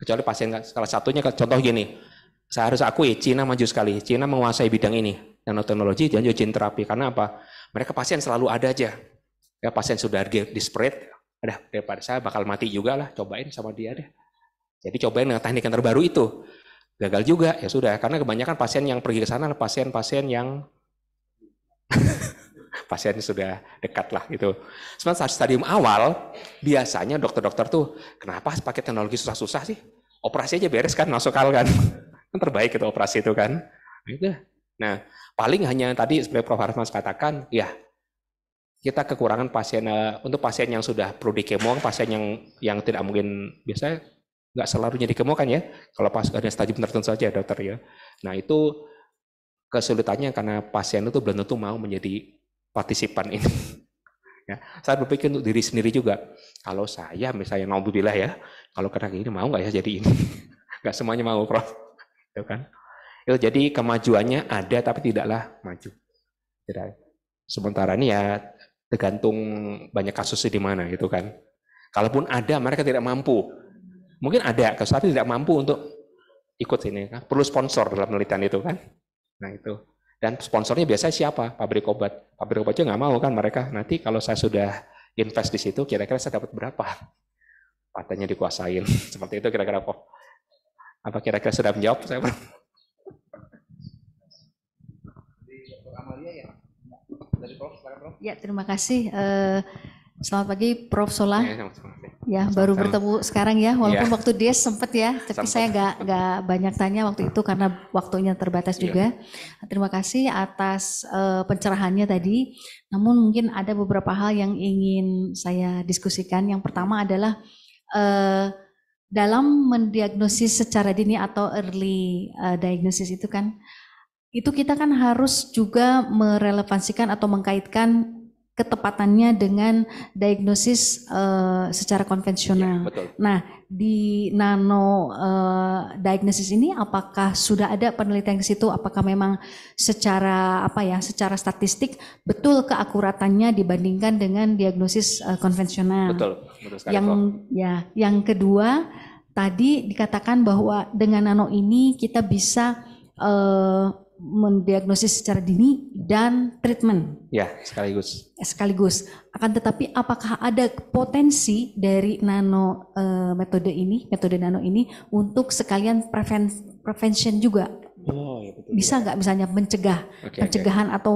Kecuali pasien salah satunya contoh gini. Saya harus akui Cina maju sekali. Cina menguasai bidang ini nanoteknologi dan juga gene terapi karena apa? Mereka pasien selalu ada aja. Ya, pasien sudah di spread ada daripada saya bakal mati juga lah, cobain sama dia deh jadi cobain dengan teknik yang terbaru itu. Gagal juga, ya sudah. Karena kebanyakan pasien yang pergi ke sana pasien-pasien yang (laughs) pasien sudah dekat lah gitu. Sebenarnya stadium awal biasanya dokter-dokter tuh kenapa pakai teknologi susah-susah sih? Operasi aja beres kan, masuk akal kan. (laughs) kan terbaik itu operasi itu kan. Gitu. Nah, paling hanya tadi seperti Prof. Harman katakan, ya kita kekurangan pasien eh, untuk pasien yang sudah perlu dikemo, pasien yang yang tidak mungkin biasanya nggak selalunya dikemukakan ya, kalau pas ada stadium tertentu saja dokter ya. Nah itu kesulitannya karena pasien itu belum tentu mau menjadi partisipan ini. (laughs) ya, saya berpikir untuk diri sendiri juga. Kalau saya misalnya naudzubillah ya, kalau kena gini mau nggak ya jadi ini? (laughs) nggak semuanya mau, Prof. ya kan. Itu jadi kemajuannya ada tapi tidaklah maju. Tidak. Sementara ini ya tergantung banyak kasusnya di mana gitu kan. Kalaupun ada mereka tidak mampu Mungkin ada, tapi tidak mampu untuk ikut sini. Kan? Perlu sponsor dalam penelitian itu kan. Nah itu. Dan sponsornya biasanya siapa? Pabrik obat. Pabrik obatnya nggak mau kan mereka. Nanti kalau saya sudah invest di situ, kira-kira saya dapat berapa? Patennya dikuasain. (laughs) Seperti itu kira-kira kok. Apa kira-kira sudah menjawab? Saya ya? ya, terima kasih. Uh, Selamat pagi, Prof. Sola. Iya, ya, sama -sama. ya sama baru bertemu sekarang ya, walaupun ya. waktu dia sempat ya, tapi saya nggak nggak banyak tanya waktu itu karena waktunya terbatas iya. juga. Terima kasih atas uh, pencerahannya tadi. Namun mungkin ada beberapa hal yang ingin saya diskusikan. Yang pertama adalah uh, dalam mendiagnosis secara dini atau early uh, diagnosis itu kan, itu kita kan harus juga merelevansikan atau mengkaitkan ketepatannya dengan diagnosis uh, secara konvensional. Ya, betul. Nah, di nano uh, diagnosis ini apakah sudah ada penelitian ke situ apakah memang secara apa ya, secara statistik betul keakuratannya dibandingkan dengan diagnosis uh, konvensional. Betul, betul Yang kok. ya, yang kedua tadi dikatakan bahwa dengan nano ini kita bisa uh, mendiagnosis secara dini dan treatment. Ya, sekaligus. Eh, sekaligus. Akan tetapi apakah ada potensi dari nano e, metode ini, metode nano ini untuk sekalian preven prevention juga? Oh, ya betul. Bisa nggak misalnya mencegah, okay, pencegahan okay. atau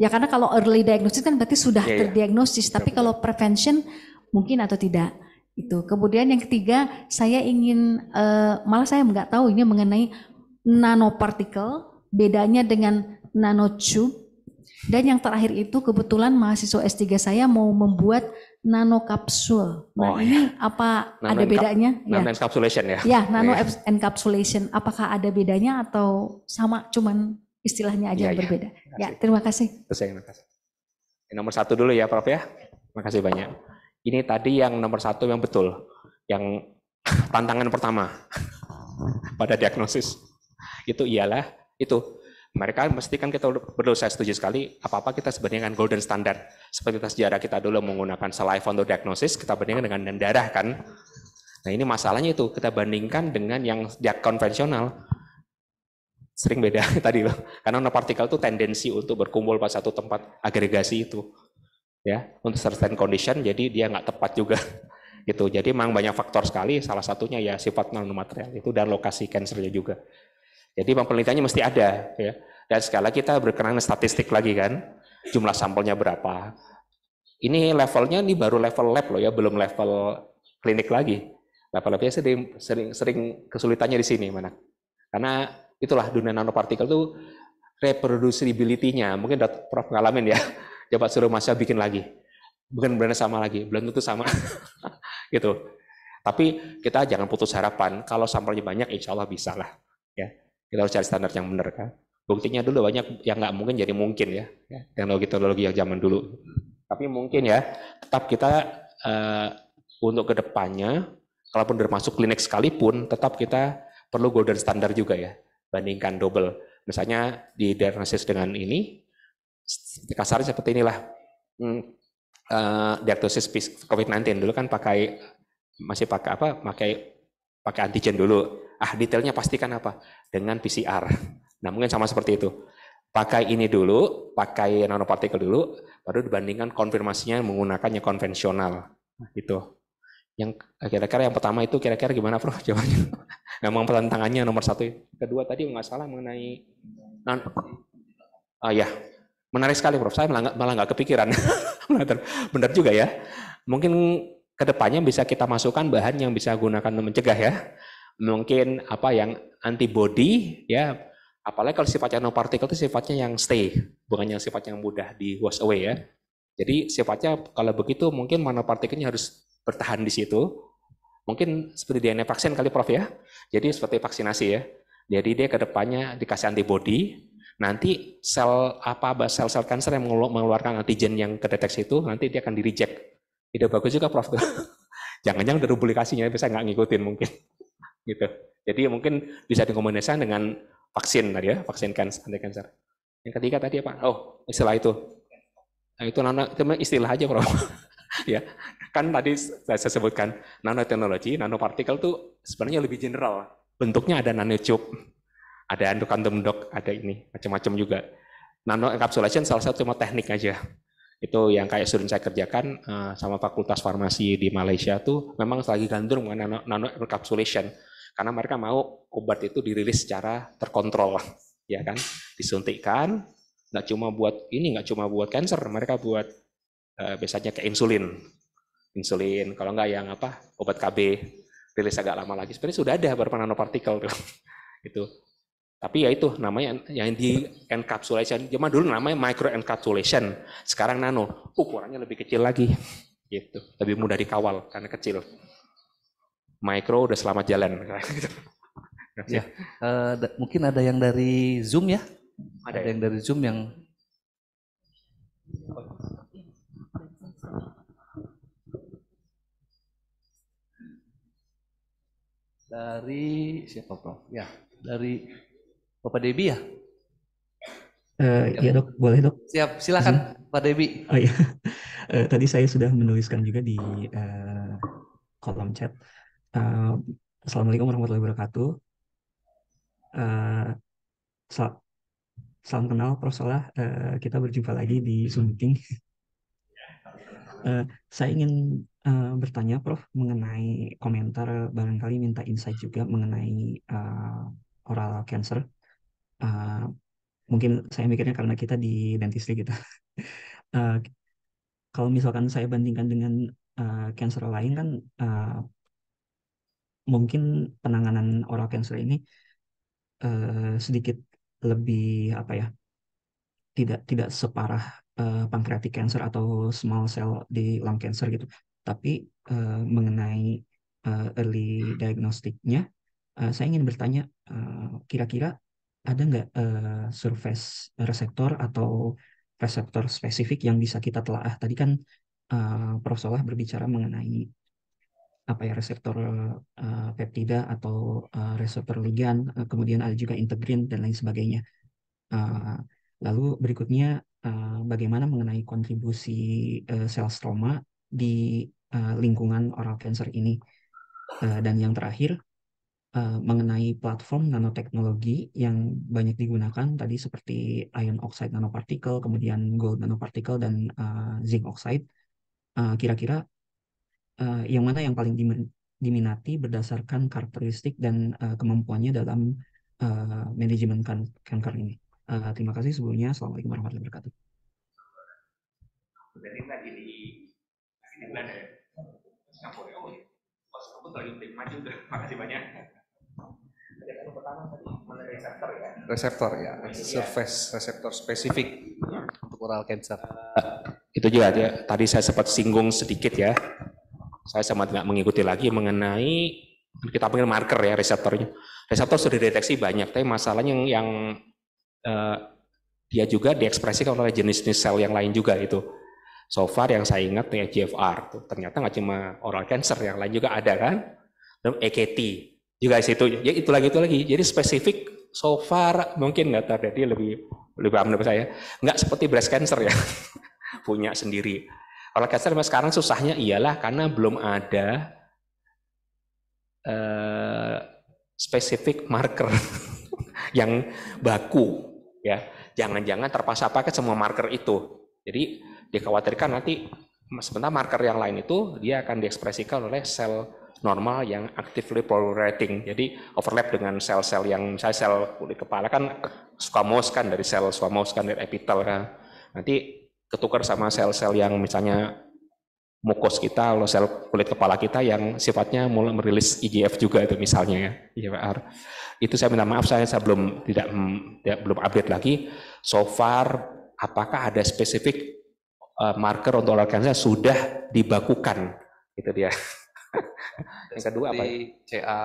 ya karena kalau early diagnosis kan berarti sudah yeah, ya. terdiagnosis, yeah. tapi kalau prevention mungkin atau tidak itu. Kemudian yang ketiga, saya ingin uh, malah saya nggak tahu ini mengenai nanopartikel bedanya dengan nanotube. Dan yang terakhir itu kebetulan mahasiswa S3 saya mau membuat nano kapsul. Nah, oh, ini ya. apa nano ada bedanya? Nano ya. encapsulation ya. Ya, nano ya. encapsulation. Apakah ada bedanya atau sama cuman istilahnya aja ya, yang ya. berbeda? Terima ya, terima kasih. Terima kasih. Nomor satu dulu ya, Prof ya. Terima kasih banyak. Ini tadi yang nomor satu yang betul, yang (laughs) tantangan pertama (laughs) pada diagnosis itu ialah itu. Mereka mesti kan kita perlu saya setuju sekali, apa-apa kita sebenarnya kan golden standard. Seperti tes sejarah kita dulu menggunakan saliva untuk diagnosis, kita bandingkan dengan darah kan. Nah ini masalahnya itu, kita bandingkan dengan yang konvensional. Sering beda (laughs) tadi loh, karena nanopartikel itu tendensi untuk berkumpul pada satu tempat agregasi itu. ya Untuk certain condition, jadi dia nggak tepat juga (laughs) gitu. Jadi memang banyak faktor sekali, salah satunya ya sifat nanomaterial itu dan lokasi cancernya juga. Jadi penelitiannya mesti ada. Ya. Dan sekali lagi kita berkenan statistik lagi kan, jumlah sampelnya berapa. Ini levelnya ini baru level lab loh ya, belum level klinik lagi. Level-levelnya sering, sering, sering kesulitannya di sini, mana? Karena itulah dunia nanopartikel itu reproducibility-nya. Mungkin Prof ngalamin ya, (laughs) coba suruh masa bikin lagi. Bukan benar sama lagi, belum tentu sama. (laughs) gitu. Tapi kita jangan putus harapan. Kalau sampelnya banyak, insya Allah bisa lah. Ya. Kita harus cari standar yang benar kan. Buktinya dulu banyak yang nggak mungkin jadi mungkin ya. Teknologi-teknologi yang zaman dulu. Tapi mungkin ya, tetap kita uh, untuk kedepannya, kalaupun termasuk klinik sekalipun, tetap kita perlu golden standar juga ya. Bandingkan double. Misalnya di diagnosis dengan ini, kasar seperti inilah. Hmm, uh, diagnosis COVID-19 dulu kan pakai masih pakai apa? Pakai pakai antigen dulu. Ah, detailnya pastikan apa? Dengan PCR. Nah, mungkin sama seperti itu. Pakai ini dulu, pakai nanopartikel dulu, baru dibandingkan konfirmasinya menggunakan yang konvensional. Nah, gitu. Yang kira-kira yang pertama itu kira-kira gimana, Prof? (laughs) Jawabannya. Nah, memang pertentangannya nomor satu. Ya. Kedua tadi nggak salah mengenai non Ah, ya, Menarik sekali Prof, saya malah, nggak kepikiran. (laughs) Benar juga ya. Mungkin kedepannya bisa kita masukkan bahan yang bisa gunakan untuk mencegah ya mungkin apa yang antibody ya apalagi kalau sifatnya nanopartikel itu sifatnya yang stay bukan yang sifatnya yang mudah di wash away ya jadi sifatnya kalau begitu mungkin nanopartikelnya harus bertahan di situ mungkin seperti DNA vaksin kali prof ya jadi seperti vaksinasi ya jadi dia kedepannya dikasih antibody nanti sel apa sel-sel kanker yang mengeluarkan antigen yang kedeteksi itu nanti dia akan di reject ide bagus juga prof (laughs) jangan-jangan dari publikasinya bisa nggak ngikutin mungkin gitu. Jadi mungkin bisa dikombinasikan dengan vaksin tadi ya, vaksin kanker, anti kanker. Yang ketiga tadi apa? Oh, istilah itu. Nah, itu nano itu istilah aja, Bro. (laughs) ya. Kan tadi saya sebutkan nanoteknologi, nanopartikel itu sebenarnya lebih general. Bentuknya ada nanotube, ada endokantum dok, ada ini, macam-macam juga. Nano encapsulation salah satu cuma teknik aja. Itu yang kayak sudah saya kerjakan eh, sama Fakultas Farmasi di Malaysia tuh memang lagi gandrung kan, nano, nano encapsulation karena mereka mau obat itu dirilis secara terkontrol, ya kan? Disuntikkan, nggak cuma buat ini, nggak cuma buat kanker, mereka buat eh, biasanya ke insulin, insulin. Kalau nggak yang apa, obat KB rilis agak lama lagi. Sebenarnya sudah ada beberapa nanopartikel (laughs) itu. Tapi ya itu namanya yang di encapsulation. zaman dulu namanya micro encapsulation, sekarang nano. Ukurannya lebih kecil lagi gitu lebih mudah dikawal karena kecil micro udah selamat jalan. (laughs) ya, uh, mungkin ada yang dari Zoom ya? Ada, ada ya? yang dari Zoom yang dari siapa Prof? Ya, dari Bapak Debi ya? Uh, ya dok, boleh dok. Siap, silakan Zoom. Pak Debi. Oh iya, uh, (laughs) tadi saya sudah menuliskan juga di uh, kolom chat. Eh, Assalamualaikum warahmatullahi wabarakatuh. Uh, eh, sal salam kenal, Prof. Salah. Uh, kita berjumpa lagi di Zoom meeting. uh, saya ingin uh, bertanya, Prof, mengenai komentar barangkali minta insight juga mengenai uh, oral cancer. Uh, mungkin saya mikirnya karena kita di dentistry kita. Gitu. (laughs) uh, kalau misalkan saya bandingkan dengan uh, cancer lain kan uh, mungkin penanganan oral cancer ini uh, sedikit lebih apa ya tidak tidak separah uh, eh, pankreatik cancer atau small cell di lung cancer gitu tapi uh, mengenai uh, early diagnostiknya uh, saya ingin bertanya kira-kira uh, ada nggak uh, surface reseptor atau reseptor spesifik yang bisa kita telah tadi kan Uh, Prof. Solah berbicara mengenai apa ya reseptor uh, peptida atau uh, reseptor ligan, uh, eh, kemudian ada juga integrin dan lain sebagainya. Uh, lalu berikutnya uh, bagaimana mengenai kontribusi uh, sel stroma di uh, lingkungan oral cancer ini. Uh, dan yang terakhir uh, mengenai platform nanoteknologi yang banyak digunakan tadi seperti ion oxide nanopartikel, kemudian gold nanopartikel dan uh, zinc oxide. Kira-kira kira -kira uh, yang mana yang paling diminati berdasarkan karakteristik dan uh, kemampuannya dalam uh, manajemen kan kanker ini. Uh, terima kasih sebelumnya. Assalamualaikum warahmatullahi wabarakatuh. Jadi tadi di di Belanda ya? Singapura. Oh, pas aku lagi terima juga. (laughs) Makasih banyak. Yang pertama tadi mengenai reseptor ya. Reseptor ya, iya. surface reseptor spesifik iya. untuk oral cancer. Uh, itu juga aja. Tadi saya sempat singgung sedikit ya saya sama tidak mengikuti lagi mengenai kita pengen marker ya reseptornya. Reseptor sudah dideteksi banyak, tapi masalahnya yang, yang eh, dia juga diekspresikan oleh jenis-jenis sel yang lain juga itu. So far yang saya ingat ya GFR tuh. Ternyata nggak cuma oral cancer, yang lain juga ada kan. Dan EKT juga situ. Ya itu lagi itu lagi. Jadi spesifik so far mungkin nggak terjadi lebih lebih paham saya. Nggak seperti breast cancer ya, (laughs) punya sendiri. Orkestrasi sampai sekarang susahnya ialah karena belum ada uh, spesifik marker (laughs) yang baku ya. Jangan-jangan terpaksa pakai semua marker itu. Jadi dikhawatirkan nanti sebentar marker yang lain itu dia akan diekspresikan oleh sel normal yang actively proliferating. Jadi overlap dengan sel-sel yang saya sel kulit kepala kan squamous kan dari sel squamous kan dari epitel kan. Nanti ketukar sama sel-sel yang misalnya mukos kita atau sel kulit kepala kita yang sifatnya mulai merilis IGF juga itu misalnya ya IGFR. Itu saya minta maaf saya saya belum tidak, belum update lagi. So far apakah ada spesifik eh, marker untuk organ sudah dibakukan itu dia. (laughs) yang kedua apa? Ya? CA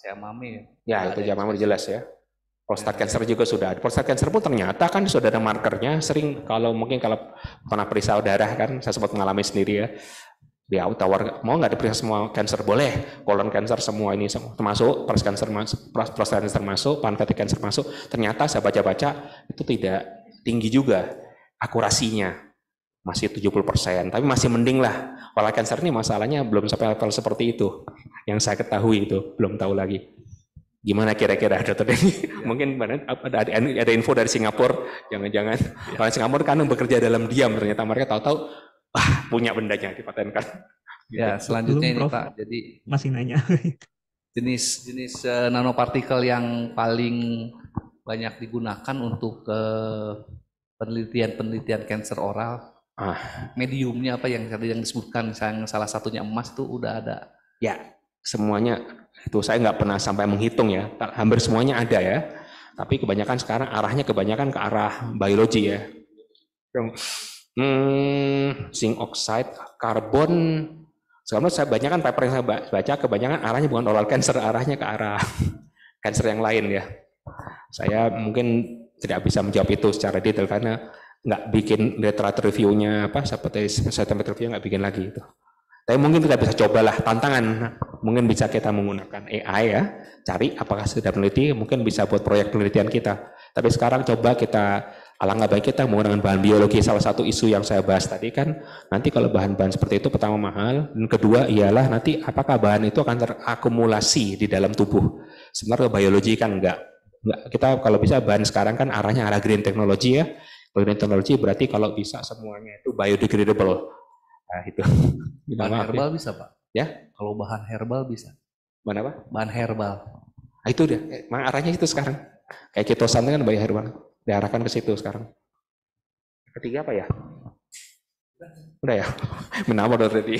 CA mami ya. Ya, itu CA mami jelas ya prostat ya, cancer ya. juga sudah ada. Prostat cancer pun ternyata kan sudah ada markernya. Sering kalau mungkin kalau pernah periksa darah kan, saya sempat mengalami sendiri ya. Di ya, tawar mau nggak diperiksa semua cancer boleh, kolon cancer semua ini termasuk prostat cancer masuk, prostat cancer masuk, pankreatik cancer masuk. Ternyata saya baca-baca itu tidak tinggi juga akurasinya masih 70%, tapi masih mending lah. Kalau cancer ini masalahnya belum sampai level seperti itu. Yang saya ketahui itu, belum tahu lagi. Gimana kira-kira dokter Denny? (laughs) (laughs) Mungkin ada, ada, ada info dari Singapura, jangan-jangan. Ya. Orang Singapura kan bekerja dalam diam, ternyata mereka tahu-tahu ah, punya yang dipatenkan. Ya, gitu. selanjutnya Belum, ini Pak. Jadi masih nanya. Jenis-jenis uh, eh, nanopartikel yang paling banyak digunakan untuk uh, penelitian-penelitian kanker oral. Ah. Mediumnya apa yang tadi yang disebutkan misalnya salah satunya emas tuh udah ada. Ya, semuanya itu saya nggak pernah sampai menghitung ya, hampir semuanya ada ya. Tapi kebanyakan sekarang arahnya kebanyakan ke arah biologi ya. Hmm, zinc oxide, karbon. Sekarang saya banyak kan paper yang saya baca kebanyakan arahnya bukan oral cancer, arahnya ke arah (laughs) cancer yang lain ya. Saya mungkin tidak bisa menjawab itu secara detail karena nggak bikin literatur reviewnya apa seperti saya tempat review nggak bikin lagi itu. Tapi mungkin kita bisa cobalah tantangan, mungkin bisa kita menggunakan AI ya, cari apakah sudah peneliti, mungkin bisa buat proyek penelitian kita. Tapi sekarang coba kita alangkah baik kita menggunakan bahan biologi salah satu isu yang saya bahas tadi kan nanti kalau bahan-bahan seperti itu pertama mahal dan kedua ialah nanti apakah bahan itu akan terakumulasi di dalam tubuh sebenarnya biologi kan enggak enggak kita kalau bisa bahan sekarang kan arahnya arah green technology ya green technology berarti kalau bisa semuanya itu biodegradable Nah, itu. Bahan maaf, herbal ya. bisa, Pak. Ya? Kalau bahan herbal bisa. Bahan Pak? Bahan herbal. Nah, itu dia. Eh, arahnya itu sekarang. Kayak ketosan kan bahan herbal. Diarahkan ke situ sekarang. Ketiga apa ya? Udah ya? (laughs) Menawar ready.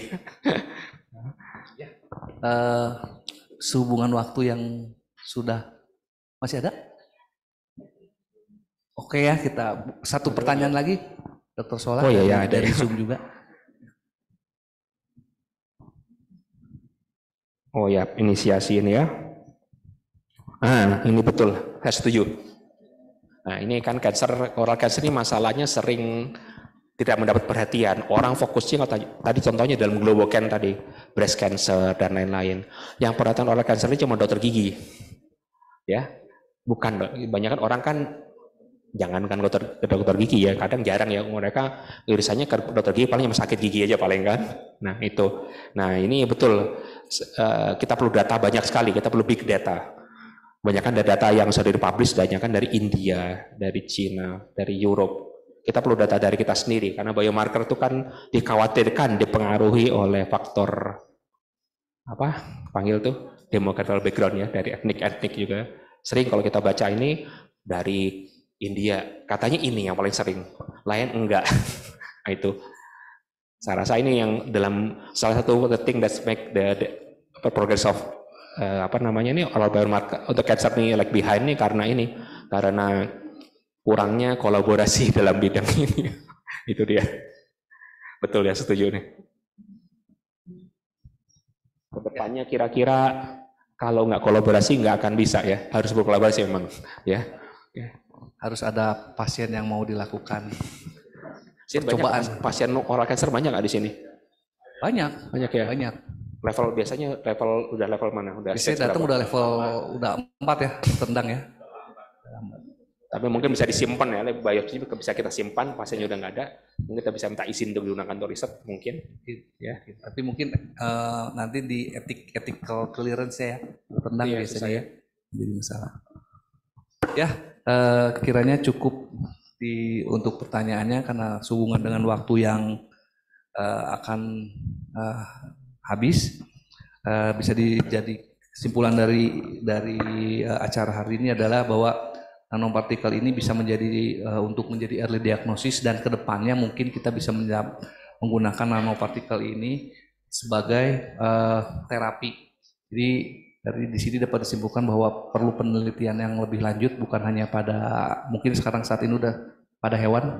ya. Eh, sehubungan waktu yang sudah masih ada? Oke ya, kita satu pertanyaan lagi, Dokter Solah Oh iya, iya dari ada. Ya. Zoom juga. Oh ya, inisiasi ini ya. Ah, ini betul. Saya setuju. Nah, ini kan cancer, oral cancer ini masalahnya sering tidak mendapat perhatian. Orang fokusnya tadi contohnya dalam can tadi, breast cancer dan lain-lain. Yang perhatian oral cancer ini cuma dokter gigi. Ya. Bukan, banyak kan orang kan jangankan dokter dokter gigi ya kadang jarang ya mereka irisannya ke dokter gigi paling yang sakit gigi aja paling kan nah itu nah ini betul eh, kita perlu data banyak sekali kita perlu big data banyakkan data yang sudah dipublish banyakkan dari India dari Cina dari Europe kita perlu data dari kita sendiri karena biomarker itu kan dikhawatirkan dipengaruhi oleh faktor apa panggil tuh demographic background ya dari etnik etnik juga sering kalau kita baca ini dari India. Katanya ini yang paling sering, lain enggak. (laughs) nah, itu. Saya rasa ini yang dalam salah satu the thing that make the, the progress of uh, apa namanya ini oral market untuk cancer nih like behind nih karena ini karena kurangnya kolaborasi (laughs) dalam bidang ini. (laughs) itu dia. Betul ya, setuju nih. Kedepannya kira-kira kalau nggak kolaborasi nggak akan bisa ya, harus berkolaborasi memang ya harus ada pasien yang mau dilakukan. Sini Percobaan. Banyak, pasien oral cancer banyak nggak di sini? Banyak. Banyak ya? Banyak. Level biasanya level udah level mana? Udah biasanya datang udah level udah empat ya, tendang ya. Tapi mungkin bisa disimpan ya, biopsi bisa kita simpan, pasiennya udah nggak ada, mungkin kita bisa minta izin untuk digunakan untuk riset mungkin. Ya. Tapi mungkin uh, nanti di etik ethical clearance ya, tendang iya, biasanya ya, ya. Jadi masalah. Ya, eh, kiranya cukup di untuk pertanyaannya karena sehubungan dengan waktu yang eh, akan eh, habis eh, bisa dijadi kesimpulan dari dari eh, acara hari ini adalah bahwa nanopartikel ini bisa menjadi eh, untuk menjadi early diagnosis dan kedepannya mungkin kita bisa menggunakan nanopartikel ini sebagai uh, terapi. Jadi dari di sini dapat disimpulkan bahwa perlu penelitian yang lebih lanjut bukan hanya pada mungkin sekarang saat ini udah pada hewan,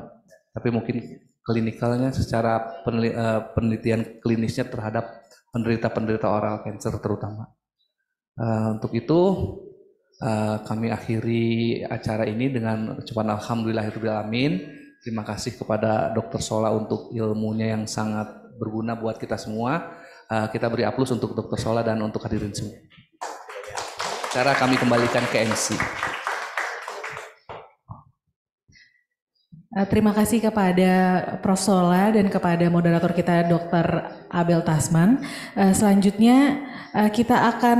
tapi mungkin klinikalnya secara eh, penelitian klinisnya terhadap penderita-penderita oral cancer terutama. Eh, untuk itu eh, kami akhiri acara ini dengan ucapan alhamdulillahirobbilalamin. Terima kasih kepada Dr. Sola untuk ilmunya yang sangat berguna buat kita semua. kita beri aplaus untuk Dr. Sola dan untuk hadirin semua acara kami kembalikan ke MC. Eh, terima kasih kepada Prof. Sola dan kepada moderator kita Dr. Abel Tasman. Eh, selanjutnya eh, kita akan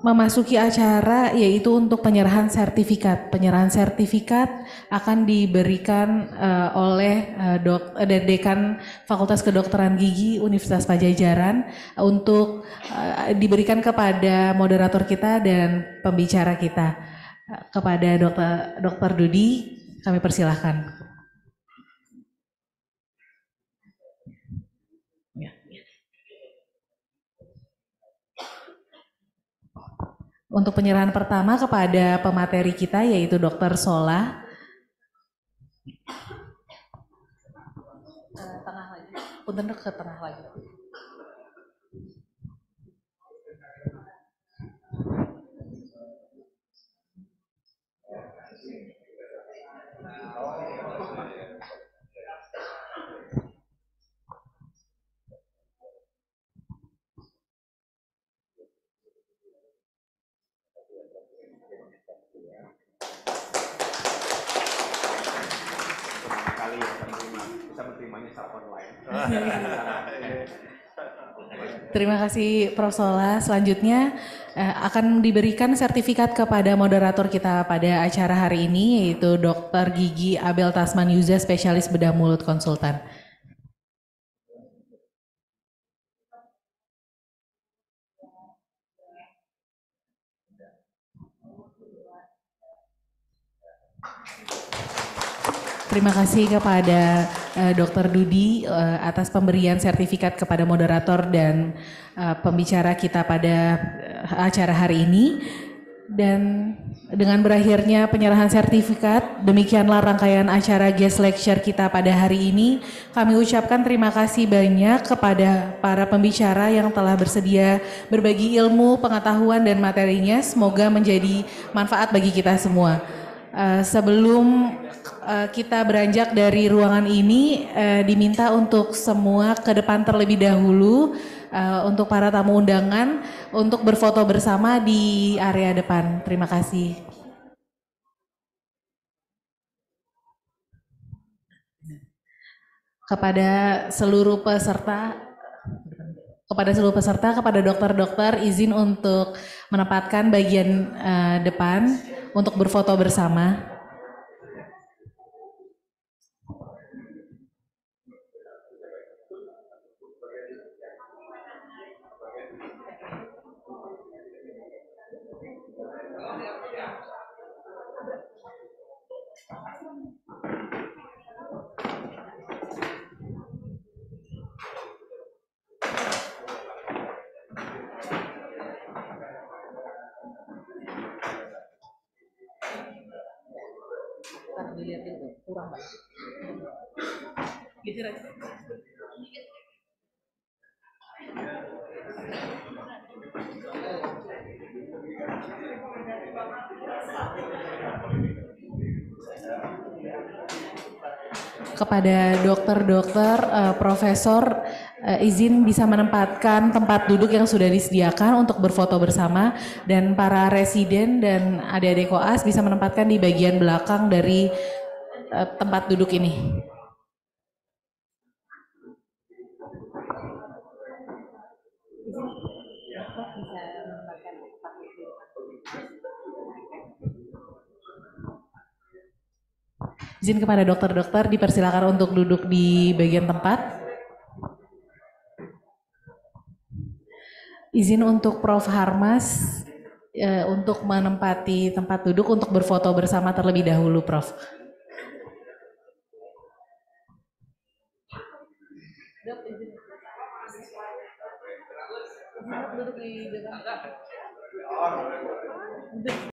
memasuki acara yaitu untuk penyerahan sertifikat. Penyerahan sertifikat akan diberikan uh, oleh uh, dok uh, dekan Fakultas Kedokteran Gigi Universitas Pajajaran untuk uh, diberikan kepada moderator kita dan pembicara kita kepada dokter dokter Dudi kami persilahkan. untuk penyerahan pertama kepada pemateri kita yaitu Dr. Sola. Tengah lagi. ke tengah lagi. Terima kasih Prof. Sola. Selanjutnya eh, akan diberikan sertifikat kepada moderator kita pada acara hari ini yaitu Dr. Gigi Abel Tasman Yuza, spesialis bedah mulut konsultan. Terima kasih kepada uh, eh, Dr. Dudi uh, atas pemberian sertifikat kepada moderator dan uh, pembicara kita pada uh, acara hari ini. Dan dengan berakhirnya penyerahan sertifikat, demikianlah rangkaian acara guest lecture kita pada hari ini. Kami ucapkan terima kasih banyak kepada para pembicara yang telah bersedia berbagi ilmu, pengetahuan, dan materinya. Semoga menjadi manfaat bagi kita semua. Uh, sebelum Eh, kita beranjak dari ruangan ini uh, diminta untuk semua ke depan terlebih dahulu uh, untuk para tamu undangan untuk berfoto bersama di area depan. Terima kasih. Kepada seluruh peserta kepada seluruh peserta, kepada dokter-dokter izin untuk menempatkan bagian uh, depan untuk berfoto bersama. dilihat itu kurang banget gitu aja kepada dokter-dokter, uh, profesor, uh, izin bisa menempatkan tempat duduk yang sudah disediakan untuk berfoto bersama dan para residen dan adik-adik koas bisa menempatkan di bagian belakang dari uh, tempat duduk ini. Izin kepada dokter-dokter dipersilakan untuk duduk di bagian tempat. izin untuk Prof. Harmas e, untuk menempati tempat duduk untuk berfoto bersama terlebih dahulu, Prof. duduk di